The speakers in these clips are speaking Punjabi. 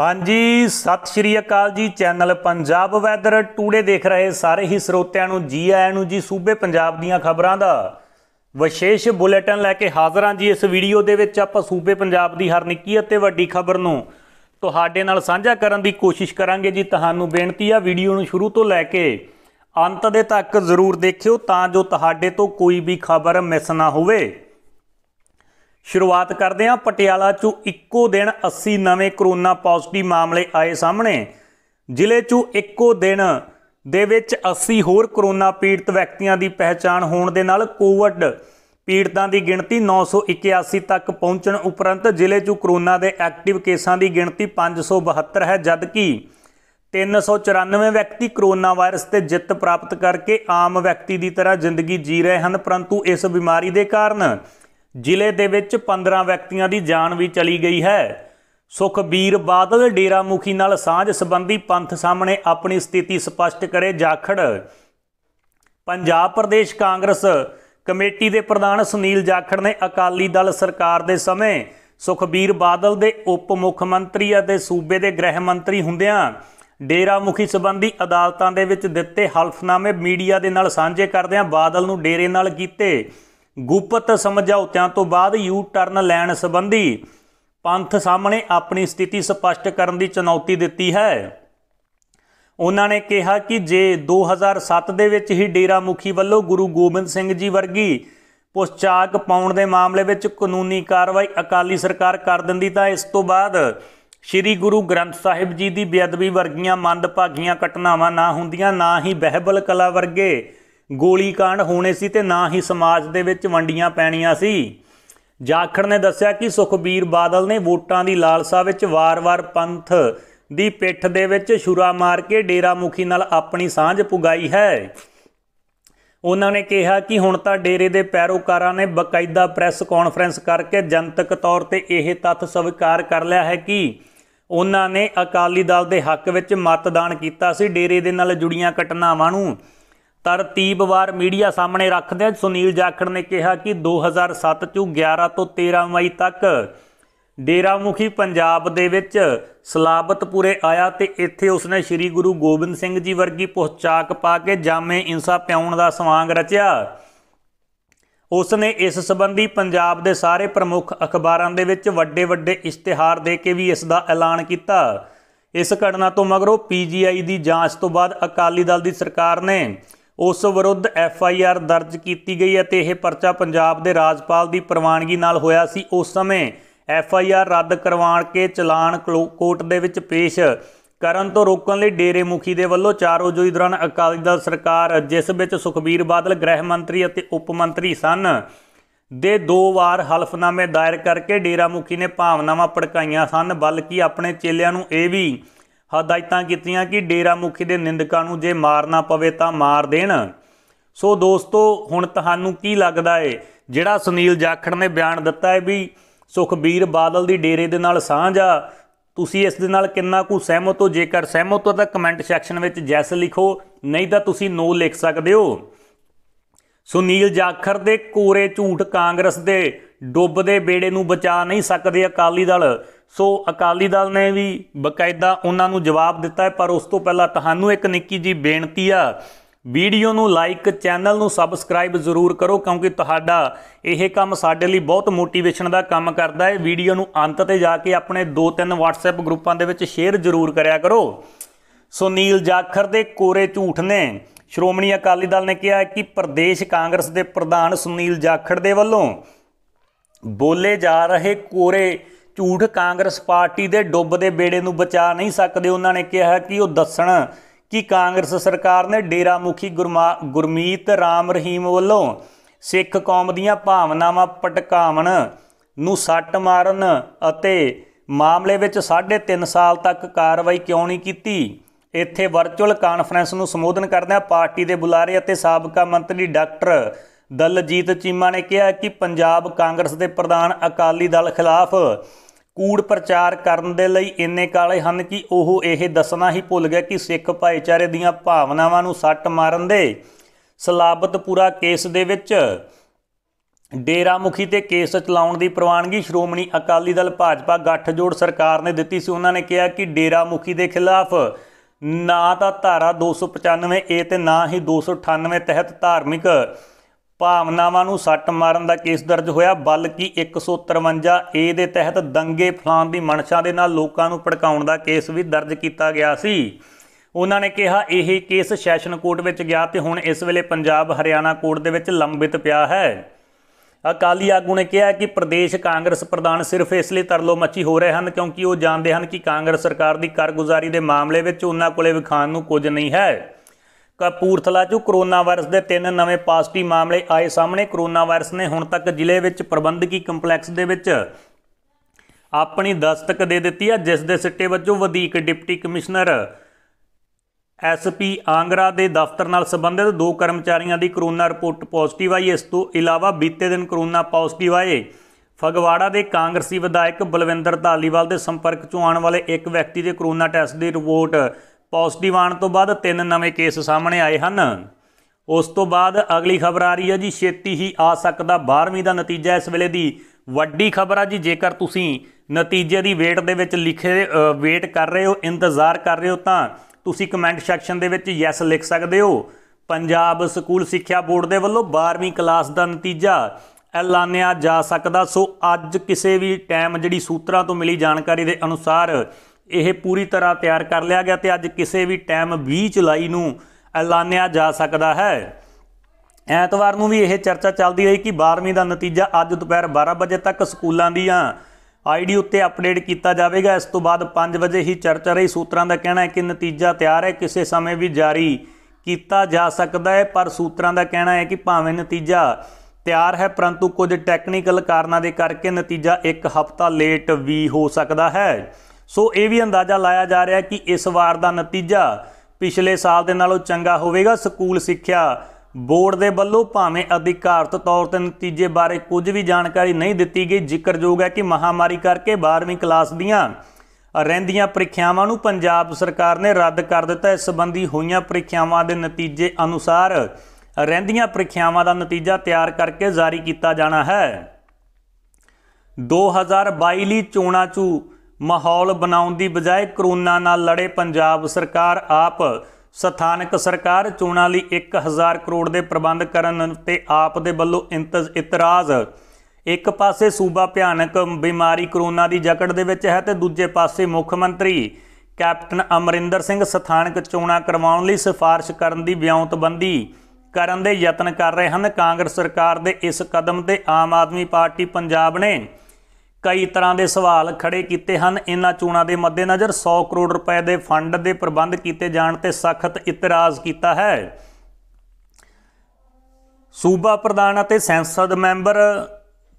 ਹਾਂਜੀ ਸਤਿ ਸ਼੍ਰੀ ਅਕਾਲ ਜੀ ਚੈਨਲ ਪੰਜਾਬ ਵੈਦਰ ਟੂਡੇ ਦੇਖ ਰਹੇ ਸਾਰੇ ਹੀ ਸਰੋਤਿਆਂ ਨੂੰ ਜੀ ਆਇਆਂ ਨੂੰ ਜੀ ਸੂਬੇ ਪੰਜਾਬ ਦੀਆਂ ਖਬਰਾਂ ਦਾ ਵਿਸ਼ੇਸ਼ ਬੁਲੇਟਿਨ ਲੈ ਕੇ ਹਾਜ਼ਰ ਹਾਂ ਜੀ ਇਸ ਵੀਡੀਓ ਦੇ ਵਿੱਚ ਆਪਾਂ ਸੂਬੇ ਪੰਜਾਬ ਦੀ ਹਰ ਨਿੱਕੀ ਅਤੇ ਵੱਡੀ ਖਬਰ ਨੂੰ ਤੁਹਾਡੇ ਨਾਲ ਸਾਂਝਾ ਕਰਨ ਦੀ ਕੋਸ਼ਿਸ਼ ਕਰਾਂਗੇ ਜੀ ਤੁਹਾਨੂੰ ਬੇਨਤੀ ਆ ਵੀਡੀਓ ਨੂੰ ਸ਼ੁਰੂ ਤੋਂ ਲੈ ਕੇ ਅੰਤ ਦੇ ਤੱਕ ਜ਼ਰੂਰ ਦੇਖਿਓ ਤਾਂ ਜੋ ਤੁਹਾਡੇ ਤੋਂ ਕੋਈ ਵੀ ਖਬਰ ਮਿਸ ਨਾ ਹੋਵੇ ਸ਼ੁਰੂਆਤ ਕਰਦੇ ਹਾਂ ਪਟਿਆਲਾ 'ਚੋਂ ਇੱਕੋ ਦਿਨ 80 ਨਵੇਂ ਕਰੋਨਾ ਪੋਜ਼ਿਟਿਵ ਮਾਮਲੇ ਆਏ ਸਾਹਮਣੇ ਜ਼ਿਲ੍ਹੇ 'ਚੋਂ ਇੱਕੋ ਦਿਨ ਦੇ ਵਿੱਚ 80 ਹੋਰ ਕਰੋਨਾ ਪੀੜਤ ਵਿਅਕਤੀਆਂ ਦੀ ਪਹਿਚਾਣ ਹੋਣ ਦੇ ਨਾਲ ਕੋਵਿਡ ਪੀੜਤਾਂ ਦੀ ਗਿਣਤੀ 981 ਤੱਕ ਪਹੁੰਚਣ ਉਪਰੰਤ ਜ਼ਿਲ੍ਹੇ 'ਚੋਂ ਕਰੋਨਾ ਦੇ ਐਕਟਿਵ ਕੇਸਾਂ ਦੀ ਗਿਣਤੀ 572 ਹੈ ਜਦਕਿ 394 ਵਿਅਕਤੀ ਕਰੋਨਾ ਵਾਇਰਸ ਤੇ ਜਿੱਤ ਪ੍ਰਾਪਤ ਕਰਕੇ ਆਮ ਵਿਅਕਤੀ ਦੀ ਤਰ੍ਹਾਂ ਜ਼ਿੰਦਗੀ ਜੀ ਰਹੇ ਹਨ ਪਰੰਤੂ ਇਸ ਬਿਮਾਰੀ ਦੇ ਕਾਰਨ ਜ਼ਿਲ੍ਹੇ ਦੇ ਵਿੱਚ 15 ਵਿਅਕਤੀਆਂ ਦੀ ਜਾਨ ਵੀ ਚਲੀ ਗਈ ਹੈ ਸੁਖਬੀਰ ਬਾਦਲ ਡੇਰਾ ਮੁਖੀ ਨਾਲ ਸਾਂਝ ਸੰਬੰਧੀ ਪੰਥ ਸਾਹਮਣੇ ਆਪਣੀ ਸਥਿਤੀ ਸਪਸ਼ਟ ਕਰੇ ਜਾਖੜ ਪੰਜਾਬ ਪ੍ਰਦੇਸ਼ ਕਾਂਗਰਸ ਕਮੇਟੀ ਦੇ ਪ੍ਰਧਾਨ ਸੁਨੀਲ ਜਾਖੜ ਨੇ ਅਕਾਲੀ ਦਲ ਸਰਕਾਰ ਦੇ ਸਮੇਂ ਸੁਖਬੀਰ ਬਾਦਲ ਦੇ ਉਪ ਮੁੱਖ ਮੰਤਰੀ ਅਤੇ ਸੂਬੇ ਦੇ ਗ੍ਰਹਿ ਮੰਤਰੀ ਹੁੰਦਿਆਂ ਡੇਰਾ ਮੁਖੀ ਸੰਬੰਧੀ ਅਦਾਲਤਾਂ ਦੇ ਵਿੱਚ ਦਿੱਤੇ ਹਲਫਨਾਮੇ ਮੀਡੀਆ ਦੇ ਨਾਲ ਸਾਂਝੇ ਕਰਦਿਆਂ ਬਾਦਲ ਨੂੰ ਡੇਰੇ ਨਾਲ ਕੀਤੇ ਗੁਪਤ ਸਮਝੌਤਿਆਂ ਤੋਂ ਬਾਅਦ ਯੂ ਟਰਨ ਲੈਣ ਸੰਬੰਧੀ ਪੰਥ ਸਾਹਮਣੇ ਆਪਣੀ ਸਥਿਤੀ ਸਪਸ਼ਟ ਕਰਨ ਦੀ ਚੁਣੌਤੀ ਦਿੱਤੀ ਹੈ ਉਹਨਾਂ ਨੇ ਕਿਹਾ ਕਿ ਜੇ 2007 ਦੇ ਵਿੱਚ ਹੀ ਡੇਰਾ ਮੁਖੀ ਵੱਲੋਂ ਗੁਰੂ ਗੋਬਿੰਦ ਸਿੰਘ ਜੀ ਵਰਗੀ ਪੁਸਚਾਕ ਪਾਉਣ ਦੇ ਮਾਮਲੇ ਵਿੱਚ ਕਾਨੂੰਨੀ ਕਾਰਵਾਈ ਅਕਾਲੀ ਸਰਕਾਰ ਕਰ ਦਿੰਦੀ ਤਾਂ ਇਸ ਤੋਂ ਬਾਅਦ ਸ੍ਰੀ ਗੁਰੂ ਗ੍ਰੰਥ ਸਾਹਿਬ ਜੀ ਦੀ ਬੇਅਦਬੀ ਵਰਗੀਆਂ ਮੰਦਭਾਗੀਆਂ ਘਟਨਾਵਾਂ ਨਾ ਹੁੰਦੀਆਂ ਨਾ ਹੀ ਬਹਿਬਲ ਕਲਾ ਵਰਗੇ ਗੋਲੀकांड ਹੋਣੇ ਸੀ ਤੇ ਨਾ ਹੀ ਸਮਾਜ ਦੇ ਵਿੱਚ ਵੰਡੀਆਂ ਪੈਣੀਆਂ ਸੀ ਜਾਖੜ ਨੇ ਦੱਸਿਆ ਕਿ ਸੁਖਬੀਰ ਬਾਦਲ ਨੇ ਵੋਟਾਂ ਦੀ ਲਾਲਸਾ ਵਿੱਚ ਵਾਰ-ਵਾਰ ਪੰਥ ਦੀ ਪਿੱਠ ਦੇ ਵਿੱਚ ਛੁਰਾ ਮਾਰ ਕੇ ਡੇਰਾ ਮੁਖੀ ਨਾਲ ਆਪਣੀ ਸਾਂਝ ਪੁਗਾਈ ਹੈ ਉਹਨਾਂ ਨੇ ਕਿਹਾ ਕਿ ਹੁਣ ਤਾਂ ਡੇਰੇ ਦੇ ਪੈਰੋਕਾਰਾਂ ਨੇ ਬਕਾਇਦਾ ਪ੍ਰੈਸ ਕਾਨਫਰੰਸ ਕਰਕੇ ਜਨਤਕ ਤੌਰ ਤੇ ਇਹ ਤੱਥ ਸਵੀਕਾਰ ਕਰ ਲਿਆ ਹੈ ਕਿ ਉਹਨਾਂ ਨੇ ਅਕਾਲੀ ਦਲ ਦੇ ਹੱਕ ਵਿੱਚ ਮਤਦਾਨ ਕੀਤਾ ਸੀ ਡੇਰੇ ਦੇ ਨਾਲ ਜੁੜੀਆਂ ਘਟਨਾਵਾਂ ਨੂੰ ਤਰਤੀਬਵਾਰ ਮੀਡੀਆ ਸਾਹਮਣੇ ਰੱਖਦੇ ਸੁਨੀਲ ਜਾਖੜ ਨੇ ਕਿਹਾ ਕਿ 2007 ਤੋਂ 11 ਤੋਂ 13 ਮਈ ਤੱਕ ਡੇਰਾਮੁਖੀ ਪੰਜਾਬ ਦੇ ਵਿੱਚ ਸਲਾਬਤਪੁਰੇ ਆਇਆ ਤੇ ਇੱਥੇ ਉਸਨੇ ਸ੍ਰੀ ਗੁਰੂ ਗੋਬਿੰਦ ਸਿੰਘ ਜੀ ਵਰਗੀ ਪੋਚਾਕ ਪਾ ਕੇ ਜਾਮੇ ਇਨਸਾ ਪਿਆਉਣ ਦਾ ਸਵਾਂਗ ਰਚਿਆ ਉਸਨੇ ਇਸ ਸੰਬੰਧੀ ਪੰਜਾਬ ਦੇ ਸਾਰੇ ਪ੍ਰਮੁੱਖ ਅਖਬਾਰਾਂ ਦੇ ਵਿੱਚ ਵੱਡੇ ਵੱਡੇ ਇਸ਼ਤਿਹਾਰ ਦੇ ਕੇ ਵੀ ਇਸ ਦਾ ਐਲਾਨ ਕੀਤਾ ਇਸ ਘਟਨਾ ਤੋਂ ਮਗਰੋਂ ਪੀਜੀਆਈ ਦੀ ਜਾਂਚ ਤੋਂ ਬਾਅਦ ਅਕਾਲੀ ਦਲ ਦੀ ਸਰਕਾਰ ਨੇ ਉਸ ਵਿਰੁੱਧ ਐਫ ਆਈ ਆਰ ਦਰਜ ਕੀਤੀ ਗਈ ਅਤੇ ਇਹ ਪਰਚਾ ਪੰਜਾਬ ਦੇ ਰਾਜਪਾਲ ਦੀ ਪ੍ਰਵਾਨਗੀ ਨਾਲ ਹੋਇਆ ਸੀ ਉਸ ਸਮੇਂ ਐਫ ਆਈ ਆਰ ਰੱਦ ਕਰਵਾਉਣ ਕੇ ਚਲਾਨ ਕੋਰਟ ਦੇ ਵਿੱਚ ਪੇਸ਼ ਕਰਨ ਤੋਂ ਰੋਕਣ ਲਈ ਡੇਰੇ ਮੁਖੀ ਦੇ ਵੱਲੋਂ ਚਾਰੋ ਉਜੋਈ ਦੌਰਾਨ ਅਕਾਲੀ ਦਲ ਸਰਕਾਰ ਜਿਸ ਵਿੱਚ ਸੁਖਬੀਰ ਬਾਦਲ ਗ੍ਰਹਿ ਮੰਤਰੀ ਅਤੇ ਉਪ ਮੰਤਰੀ ਸਨ ਦੇ ਦੋ ਵਾਰ ਹਲਫਨਾਮੇ ਦਾਇਰ ਕਰਕੇ ਡੇਰਾ ਮੁਖੀ ਨੇ ਭਾਵਨਾਵਾਂ ਪੜਕਾਈਆਂ ਸਨ ਬਲਕਿ ਆਪਣੇ ਚੇਲਿਆਂ ਨੂੰ ਇਹ ਵੀ ਹਦਾਇਤਾਂ ਕੀਤੀਆਂ ਕਿ ਡੇਰਾ ਮੁਖੀ ਦੇ ਨਿੰਦਕਾਂ ਨੂੰ ਜੇ ਮਾਰਨਾ ਪਵੇ ਤਾਂ ਮਾਰ ਦੇਣ ਸੋ ਦੋਸਤੋ ਹੁਣ ਤੁਹਾਨੂੰ ਕੀ ਲੱਗਦਾ ਏ ਜਿਹੜਾ ਸੁਨੀਲ ਜਾਖੜ ਨੇ ਬਿਆਨ ਦਿੱਤਾ ਹੈ ਵੀ ਸੁਖਬੀਰ ਬਾਦਲ ਦੀ ਡੇਰੇ ਦੇ ਨਾਲ ਸਾਂਝ ਆ ਤੁਸੀਂ ਇਸ ਦੇ ਨਾਲ ਕਿੰਨਾ ਕੁ ਸਹਿਮਤ ਹੋ ਜੇਕਰ ਸਹਿਮਤ ਹੋ ਤਾਂ ਕਮੈਂਟ ਸੈਕਸ਼ਨ ਵਿੱਚ ਜੈਸ ਲਿਖੋ ਨਹੀਂ ਤਾਂ ਤੁਸੀਂ ਨੋ ਲਿਖ ਸਕਦੇ ਹੋ ਸੁਨੀਲ ਜਾਖੜ ਦੇ ਕੋਰੇ ਝੂਠ ਕਾਂਗਰਸ ਦੇ ਡੁੱਬਦੇ ਬੇੜੇ ਨੂੰ ਬਚਾ ਨਹੀਂ ਸਕਦੇ ਅਕਾਲੀ ਦਲ ਸੋ ਅਕਾਲੀ ਦਲ ਨੇ ਵੀ ਬਕਾਇਦਾ ਉਹਨਾਂ ਨੂੰ ਜਵਾਬ ਦਿੱਤਾ ਹੈ ਪਰ ਉਸ ਤੋਂ ਪਹਿਲਾਂ ਤੁਹਾਨੂੰ ਇੱਕ ਨਿੱਕੀ ਜੀ ਬੇਨਤੀ ਆ ਵੀਡੀਓ ਨੂੰ ਲਾਈਕ ਚੈਨਲ ਨੂੰ ਸਬਸਕ੍ਰਾਈਬ ਜ਼ਰੂਰ ਕਰੋ ਕਿਉਂਕਿ ਤੁਹਾਡਾ ਇਹ ਕੰਮ ਸਾਡੇ ਲਈ ਬਹੁਤ ਮੋਟੀਵੇਸ਼ਨ ਦਾ ਕੰਮ ਕਰਦਾ ਹੈ ਵੀਡੀਓ ਨੂੰ ਅੰਤ ਤੇ ਜਾ ਕੇ ਆਪਣੇ 2-3 WhatsApp ਗਰੁੱਪਾਂ ਦੇ ਵਿੱਚ ਸ਼ੇਅਰ ਜ਼ਰੂਰ ਕਰਿਆ ਕਰੋ ਸੁਨੀਲ ਜਾਖਰ ਦੇ ਕੋਰੇ ਝੂਠ ਨੇ ਸ਼੍ਰੋਮਣੀ ਅਕਾਲੀ ਦਲ ਨੇ ਕਿਹਾ ਕਿ ਪ੍ਰਦੇਸ਼ ਕਾਂਗਰਸ ਦੇ ਪ੍ਰਧਾਨ ਸੁਨੀਲ ਜਾਖੜ ਦੇ ਵੱਲੋਂ ਬੋਲੇ ਜਾ ਰਹੇ ਕੋਰੇ ਝੂਠ ਕਾਂਗਰਸ ਪਾਰਟੀ ਦੇ ਡੁੱਬਦੇ ਬੇੜੇ ਨੂੰ ਬਚਾ ਨਹੀਂ ਸਕਦੇ ਉਹਨਾਂ ਨੇ ਕਿਹਾ ਕਿ ਉਹ ਦੱਸਣ ਕਿ ਕਾਂਗਰਸ ਸਰਕਾਰ ਨੇ ਡੇਰਾ ਮੁਖੀ ਗੁਰਮੀਤ ਰਾਮ ਰਹੀਮ ਵੱਲੋਂ ਸਿੱਖ ਕੌਮ ਦੀਆਂ ਭਾਵਨਾਵਾਂ ਪਟਕਾਵਣ ਨੂੰ ਸੱਟ ਮਾਰਨ ਅਤੇ ਮਾਮਲੇ ਵਿੱਚ 3.5 ਸਾਲ ਤੱਕ ਕਾਰਵਾਈ ਕਿਉਂ ਨਹੀਂ ਕੀਤੀ ਇੱਥੇ ਵਰਚੁਅਲ ਕਾਨਫਰੰਸ ਨੂੰ ਸੰਬੋਧਨ ਕਰਦਿਆਂ ਪਾਰਟੀ ਦੇ ਬੁਲਾਰੇ ਅਤੇ ਸਾਬਕਾ ਮੰਤਰੀ ਡਾਕਟਰ ਦਲਜੀਤ ਚੀਮਾ ਨੇ ਕਿਹਾ ਕਿ ਪੰਜਾਬ ਕਾਂਗਰਸ ਦੇ ਪ੍ਰਧਾਨ ਅਕਾਲੀ ਦਲ ਖਿਲਾਫ ਕੂੜ ਪ੍ਰਚਾਰ ਕਰਨ ਦੇ ਲਈ ਇੰਨੇ ਕਾਲੇ ਹਨ ਕਿ ਉਹ ਇਹ ਦੱਸਣਾ ਹੀ ਭੁੱਲ ਗਏ ਕਿ ਸਿੱਖ ਭਾਈਚਾਰੇ ਦੀਆਂ ਭਾਵਨਾਵਾਂ ਨੂੰ ਸੱਟ ਮਾਰਨ ਦੇ ਸਲਾਬਤਪੁਰਾ ਕੇਸ ਦੇ ਵਿੱਚ ਡੇਰਾ ਮੁਖੀ ਤੇ ਕੇਸ ਚਲਾਉਣ ਦੀ ਪ੍ਰਵਾਨਗੀ ਸ਼੍ਰੋਮਣੀ ਅਕਾਲੀ ਦਲ ਭਾਜਪਾ ਗੱਠਜੋੜ ਸਰਕਾਰ ਨੇ ਦਿੱਤੀ ਸੀ ਉਹਨਾਂ ਨੇ ਕਿਹਾ ਕਿ ਡੇਰਾ ਮੁਖੀ ਦੇ ਖਿਲਾਫ ਨਾ ਤਾਂ ਧਾਰਾ 295 ਏ ਤੇ ਨਾ ਹੀ 298 ਤਹਿਤ ਧਾਰਮਿਕ ਭਾਵਨਾਵਾਂ ਨੂੰ ਸੱਟ ਮਾਰਨ ਦਾ ਕੇਸ ਦਰਜ ਹੋਇਆ ਬਲਕਿ 153 ਏ ਦੇ ਤਹਿਤ ਦੰਗੇ ਫਲਾਣ ਦੀ ਮਨਸ਼ਾ ਦੇ ਨਾਲ ਲੋਕਾਂ ਨੂੰ ਭੜਕਾਉਣ ਦਾ ਕੇਸ ਵੀ ਦਰਜ ਕੀਤਾ ਗਿਆ ਸੀ ਉਹਨਾਂ ਨੇ ਕਿਹਾ ਇਹ ਕੇਸ ਸੈਸ਼ਨ ਕੋਰਟ ਵਿੱਚ ਗਿਆ ਤੇ ਹੁਣ ਇਸ ਵੇਲੇ ਪੰਜਾਬ ਹਰਿਆਣਾ ਕੋਰਟ ਦੇ ਵਿੱਚ ਲੰਬਿਤ ਪਿਆ ਹੈ ਅਕਾਲੀ ਆਗੂ ਨੇ ਕਿਹਾ ਕਿ ਪ੍ਰਦੇਸ਼ ਕਾਂਗਰਸ ਪ੍ਰਧਾਨ ਸਿਰਫ ਇਸ ਲਈ ਤਰਲੋ ਮੱਚੀ ਹੋ ਰਹੇ ਹਨ ਕਿਉਂਕਿ ਉਹ ਜਾਣਦੇ ਹਨ ਕਿ ਕਾਂਗਰਸ ਸਰਕਾਰ ਦੀ ਕਾਰਗੁਜ਼ਾਰੀ ਦੇ ਮਾਮਲੇ ਵਿੱਚ ਉਹਨਾਂ ਕੋਲੇ ਵਿਖਾਣ ਨੂੰ ਕੁਝ ਨਹੀਂ ਹੈ ਕਪੂਰਥਲਾ 'ਚ ਕੋਰੋਨਾ ਵਾਇਰਸ ਦੇ ਤਿੰਨ ਨਵੇਂ ਪੋਜ਼ਿਟਿਵ ਮਾਮਲੇ ਆਏ ਸਾਹਮਣੇ ਕੋਰੋਨਾ ਵਾਇਰਸ ਨੇ ਹੁਣ ਤੱਕ ਜ਼ਿਲ੍ਹੇ ਵਿੱਚ ਪ੍ਰਬੰਧਕੀ ਕੰਪਲੈਕਸ ਦੇ ਵਿੱਚ ਆਪਣੀ ਦਸਤਕ ਦੇ ਦਿੱਤੀ ਹੈ ਜਿਸ ਦੇ ਸਿੱਟੇ ਵੱਜੋਂ ਵਧੀਕ ਡਿਪਟੀ ਕਮਿਸ਼ਨਰ ਐਸਪੀ ਆਂਗਰਾ ਦੇ ਦਫ਼ਤਰ ਨਾਲ ਸੰਬੰਧਿਤ ਦੋ ਕਰਮਚਾਰੀਆਂ ਦੀ ਕੋਰੋਨਾ ਰਿਪੋਰਟ ਪੋਜ਼ਿਟਿਵ ਆਈ ਇਸ ਤੋਂ ਇਲਾਵਾ ਬੀਤੇ ਦਿਨ ਕੋਰੋਨਾ ਪੋਜ਼ਿਟਿਵ ਆਏ ਫਗਵਾੜਾ ਦੇ ਕਾਂਗਰਸੀ ਵਿਧਾਇਕ ਬਲਵਿੰਦਰ ਧਾਲੀਵਾਲ ਦੇ ਸੰਪਰਕ 'ਚੋਂ ਆਉਣ ਵਾਲੇ ਇੱਕ ਵਿਅਕਤੀ ਦੇ ਕੋਰੋਨਾ ਟੈਸਟ ਦੀ ਰਿਪੋਰਟ ਪੋਜ਼ਿਟਿਵ ਆਣ ਤੋਂ ਬਾਅਦ ਤਿੰਨ ਨਵੇਂ ਕੇਸ ਸਾਹਮਣੇ ਆਏ ਹਨ ਉਸ ਤੋਂ ਬਾਅਦ ਅਗਲੀ ਖਬਰ ਆ ਰਹੀ ਹੈ ਜੀ ਛੇਤੀ ਹੀ ਆ ਸਕਦਾ 12ਵੀਂ ਦਾ ਨਤੀਜਾ ਇਸ ਵੇਲੇ ਦੀ ਵੱਡੀ ਖਬਰ ਆ ਜੀ ਜੇਕਰ ਤੁਸੀਂ ਨਤੀਜੇ ਦੀ ਵੇਟ ਦੇ ਵਿੱਚ ਲਿਖੇ ਵੇਟ ਕਰ ਰਹੇ ਹੋ ਇੰਤਜ਼ਾਰ ਕਰ ਰਹੇ ਹੋ ਤਾਂ ਤੁਸੀਂ ਕਮੈਂਟ ਸੈਕਸ਼ਨ ਦੇ ਵਿੱਚ ਯੈਸ ਲਿਖ ਸਕਦੇ ਹੋ ਪੰਜਾਬ ਸਕੂਲ ਸਿੱਖਿਆ ਬੋਰਡ ਦੇ ਵੱਲੋਂ 12ਵੀਂ ਕਲਾਸ ਦਾ ਨਤੀਜਾ ਐਲਾਨਿਆ ਜਾ ਸਕਦਾ ਸੋ ਅੱਜ ਕਿਸੇ ਵੀ ਟਾਈਮ ਜਿਹੜੀ ਸੂਤਰਾਂ ਤੋਂ ਮਿਲੀ ਜਾਣਕਾਰੀ ਦੇ ਅਨੁਸਾਰ ਇਹ ਪੂਰੀ ਤਰ੍ਹਾਂ ਤਿਆਰ ਕਰ ਲਿਆ ਗਿਆ ਤੇ ਅੱਜ ਕਿਸੇ ਵੀ ਟਾਈਮ 20 ਜੁਲਾਈ ਨੂੰ ਐਲਾਨਿਆ ਜਾ ਸਕਦਾ ਹੈ ਐਤਵਾਰ ਨੂੰ ਵੀ ਇਹ ਚਰਚਾ ਚੱਲਦੀ ਰਹੀ ਕਿ 12ਵੀਂ ਦਾ ਨਤੀਜਾ ਅੱਜ ਦੁਪਹਿਰ 12 ਵਜੇ ਤੱਕ ਸਕੂਲਾਂ ਦੀਆਂ ਆਈਡੀ ਉੱਤੇ ਅਪਡੇਟ ਕੀਤਾ ਜਾਵੇਗਾ ਇਸ ਤੋਂ ਬਾਅਦ 5 ਵਜੇ ਹੀ ਚਰਚਾ ਰਹੀ ਸੂਤਰਾਂ ਦਾ ਕਹਿਣਾ ਹੈ ਕਿ ਨਤੀਜਾ ਤਿਆਰ ਹੈ ਕਿਸੇ ਸਮੇਂ ਵੀ ਜਾਰੀ ਕੀਤਾ ਜਾ ਸਕਦਾ ਹੈ ਪਰ ਸੂਤਰਾਂ ਦਾ ਕਹਿਣਾ ਹੈ ਕਿ ਭਾਵੇਂ ਨਤੀਜਾ ਤਿਆਰ ਹੈ ਪਰੰਤੂ ਕੁਝ ਟੈਕਨੀਕਲ ਕਾਰਨਾਂ ਦੇ ਕਰਕੇ ਨਤੀਜਾ ਇੱਕ ਹਫ਼ਤਾ ਲੇਟ ਵੀ ਹੋ ਸਕਦਾ ਹੈ ਸੋ ਇਹ ਵੀ ਅੰਦਾਜ਼ਾ ਲਾਇਆ ਜਾ ਰਿਹਾ ਕਿ ਇਸ ਵਾਰ ਦਾ ਨਤੀਜਾ ਪਿਛਲੇ ਸਾਲ ਦੇ ਨਾਲੋਂ ਚੰਗਾ ਹੋਵੇਗਾ ਸਕੂਲ ਸਿੱਖਿਆ ਬੋਰਡ ਦੇ ਵੱਲੋਂ ਭਾਵੇਂ ਅਧਿਕਾਰਤ ਤੌਰ ਤੇ ਨਤੀਜੇ ਬਾਰੇ ਕੁਝ ਵੀ ਜਾਣਕਾਰੀ ਨਹੀਂ ਦਿੱਤੀ ਗਈ ਜ਼ਿਕਰਯੋਗ ਹੈ ਕਿ ਮਹਾਮਾਰੀ ਕਰਕੇ 12ਵੀਂ ਕਲਾਸ ਦੀਆਂ ਰਹਿੰਦੀਆਂ ਪ੍ਰੀਖਿਆਵਾਂ ਨੂੰ ਪੰਜਾਬ ਸਰਕਾਰ ਨੇ ਰੱਦ ਕਰ ਦਿੱਤਾ ਇਸ ਸੰਬੰਧੀ ਹੋਈਆਂ ਪ੍ਰੀਖਿਆਵਾਂ ਦੇ ਨਤੀਜੇ ਅਨੁਸਾਰ ਰਹਿੰਦੀਆਂ ਪ੍ਰੀਖਿਆਵਾਂ ਦਾ ਨਤੀਜਾ ਤਿਆਰ ਕਰਕੇ ਜਾਰੀ ਕੀਤਾ ਜਾਣਾ ਹੈ 2022 ਲਈ ਚੋਣਾਂ ਚੂ ਮਾਹੌਲ ਬਣਾਉਣ ਦੀ ਬਜਾਏ ਕਰੋਨਾ ਨਾਲ ਲੜੇ ਪੰਜਾਬ ਸਰਕਾਰ ਆਪ ਸਥਾਨਕ ਸਰਕਾਰ ਚੋਣਾਂ ਲਈ 1000 ਕਰੋੜ ਦੇ ਪ੍ਰਬੰਧ ਕਰਨ ਤੇ ਆਪ ਦੇ ਵੱਲੋਂ ਇੰਤਜ਼ ਇਤਰਾਜ਼ ਇੱਕ ਪਾਸੇ ਸੂਬਾ ਭਿਆਨਕ ਬਿਮਾਰੀ ਕਰੋਨਾ ਦੀ ਜਕੜ ਦੇ ਵਿੱਚ ਹੈ ਤੇ ਦੂਜੇ ਪਾਸੇ ਮੁੱਖ ਮੰਤਰੀ ਕੈਪਟਨ ਅਮਰਿੰਦਰ ਸਿੰਘ ਸਥਾਨਕ ਚੋਣਾਂ ਕਰਵਾਉਣ ਲਈ ਸਿਫਾਰਿਸ਼ ਕਰਨ ਦੀ ਵਿਉਂਤਬੰਦੀ ਕਰਨ ਦੇ ਯਤਨ ਕਰ ਰਹੇ ਹਨ ਕਾਂਗਰਸ ਸਰਕਾਰ ਦੇ ਇਸ ਕਦਮ ਤੇ ਆਮ ਆਦਮੀ ਪਾਰਟੀ ਪੰਜਾਬ ਨੇ ਕਈ ਤਰ੍ਹਾਂ ਦੇ ਸਵਾਲ ਖੜੇ ਕੀਤੇ ਹਨ ਇਹਨਾਂ ਚੋਣਾਂ ਦੇ ਮੱਦੇਨਜ਼ਰ 100 ਕਰੋੜ ਰੁਪਏ ਦੇ ਫੰਡ ਦੇ ਪ੍ਰਬੰਧ ਕੀਤੇ ਜਾਣ ਤੇ ਸਖਤ ਇਤਰਾਜ਼ ਕੀਤਾ ਹੈ ਸੂਬਾ ਪ੍ਰਧਾਨ ਅਤੇ ਸੰਸਦ ਮੈਂਬਰ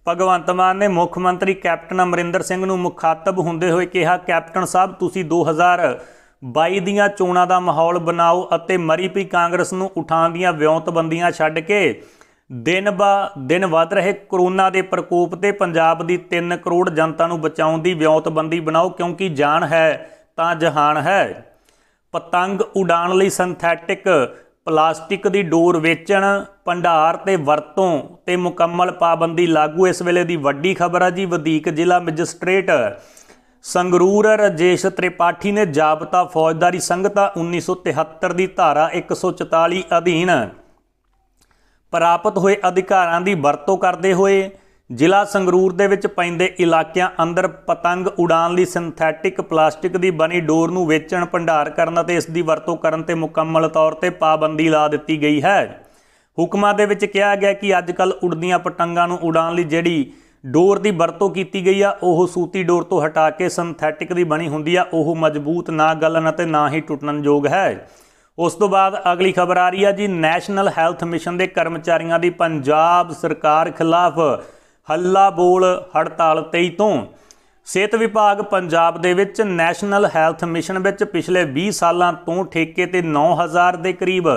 ਭਗਵੰਤ ਮਾਨ ਨੇ ਮੁੱਖ ਮੰਤਰੀ ਕੈਪਟਨ ਅਮਰਿੰਦਰ ਸਿੰਘ ਨੂੰ ਮੁਖਾਤਬ ਹੁੰਦੇ ਹੋਏ ਕਿਹਾ ਕੈਪਟਨ ਸਾਹਿਬ ਤੁਸੀਂ 2022 ਦੀਆਂ ਚੋਣਾਂ ਦਾ ਮਾਹੌਲ ਬਣਾਓ ਅਤੇ ਮਰੀ ਪਈ ਕਾਂਗਰਸ ਨੂੰ ਉਠਾਉਣ ਦੀਆਂ ਵਿਉਂਤਬੰਦੀਆਂ ਛੱਡ ਕੇ ਦਿਨ ਬਾ ਦਿਨ ਵੱਧ ਰਹੇ ਕਰੋਨਾ ਦੇ ਪ੍ਰਕੋਪ ਤੇ ਪੰਜਾਬ ਦੀ 3 ਕਰੋੜ ਜਨਤਾ ਨੂੰ ਬਚਾਉਣ ਦੀ ਵਿਉਂਤਬੰਦੀ ਬਣਾਓ ਕਿਉਂਕਿ ਜਾਨ ਹੈ ਤਾਂ ਜਹਾਨ ਹੈ ਪਤੰਗ ਉਡਾਣ ਲਈ ਸਿੰਥੈਟਿਕ ਪਲਾਸਟਿਕ ਦੀ ਡੋਰ ਵੇਚਣ ਭੰਡਾਰ ਤੇ ਵਰਤੋਂ ਤੇ ਮੁਕੰਮਲ ਪਾਬੰਦੀ ਲਾਗੂ ਇਸ ਵੇਲੇ ਦੀ ਵੱਡੀ ਖਬਰ ਹੈ ਜੀ ਵਧੀਕ ਜ਼ਿਲ੍ਹਾ ਮੈਜਿਸਟ੍ਰੇਟ ਸੰਗਰੂਰ ਰਜੇਸ਼ ਤ੍ਰਿਪਾਠੀ ਨੇ ਜਾਬਤਾ ਫੌਜਦਾਰੀ ਸੰਗਤਾ 1973 ਦੀ ਧਾਰਾ 144 ਅਧੀਨ ਪ੍ਰਾਪਤ ਹੋਏ ਅਧਿਕਾਰਾਂ ਦੀ ਵਰਤੋਂ ਕਰਦੇ ਹੋਏ ਜ਼ਿਲ੍ਹਾ ਸੰਗਰੂਰ ਦੇ ਵਿੱਚ ਪੈਂਦੇ ਇਲਾਕਿਆਂ ਅੰਦਰ ਪਤੰਗ ਉਡਾਣ ਲਈ ਸਿੰਥੈਟਿਕ ਪਲਾਸਟਿਕ ਦੀ ਬਣੀ ਡੋਰ ਨੂੰ ਵੇਚਣ ਭੰਡਾਰ ਕਰਨ ਅਤੇ ਇਸ ਦੀ ਵਰਤੋਂ ਕਰਨ ਤੇ ਮੁਕੰਮਲ ਤੌਰ ਤੇ ਪਾਬੰਦੀ ਲਾ ਦਿੱਤੀ ਗਈ ਹੈ ਹੁਕਮਾਂ ਦੇ ਵਿੱਚ ਕਿਹਾ ਗਿਆ ਕਿ ਅੱਜਕੱਲ ਉਡਦੀਆਂ ਪਤੰਗਾਂ ਨੂੰ ਉਡਾਣ ਲਈ ਜਿਹੜੀ ਡੋਰ ਦੀ ਵਰਤੋਂ ਕੀਤੀ ਗਈ ਆ ਉਹ ਸੂਤੀ ਡੋਰ ਤੋਂ ਹਟਾ ਕੇ ਸਿੰਥੈਟਿਕ ਦੀ ਬਣੀ ਹੁੰਦੀ ਆ ਉਹ ਮਜ਼ਬੂਤ ਨਾ ਗਲਣ ਅਤੇ ਨਾ ਹੀ ਯੋਗ ਹੈ ਉਸ ਤੋਂ ਬਾਅਦ ਅਗਲੀ ਖਬਰ ਆ ਰਹੀ ਹੈ ਜੀ ਨੈਸ਼ਨਲ ਹੈਲਥ ਮਿਸ਼ਨ ਦੇ ਕਰਮਚਾਰੀਆਂ ਦੀ ਪੰਜਾਬ ਸਰਕਾਰ ਖਿਲਾਫ ਹੱਲਾ ਬੋਲ ਹੜਤਾਲ 23 ਤੋਂ ਸਿਹਤ ਵਿਭਾਗ ਪੰਜਾਬ ਦੇ ਵਿੱਚ ਨੈਸ਼ਨਲ ਹੈਲਥ ਮਿਸ਼ਨ ਵਿੱਚ ਪਿਛਲੇ 20 ਸਾਲਾਂ ਤੋਂ ਠੇਕੇ ਤੇ 9000 ਦੇ ਕਰੀਬ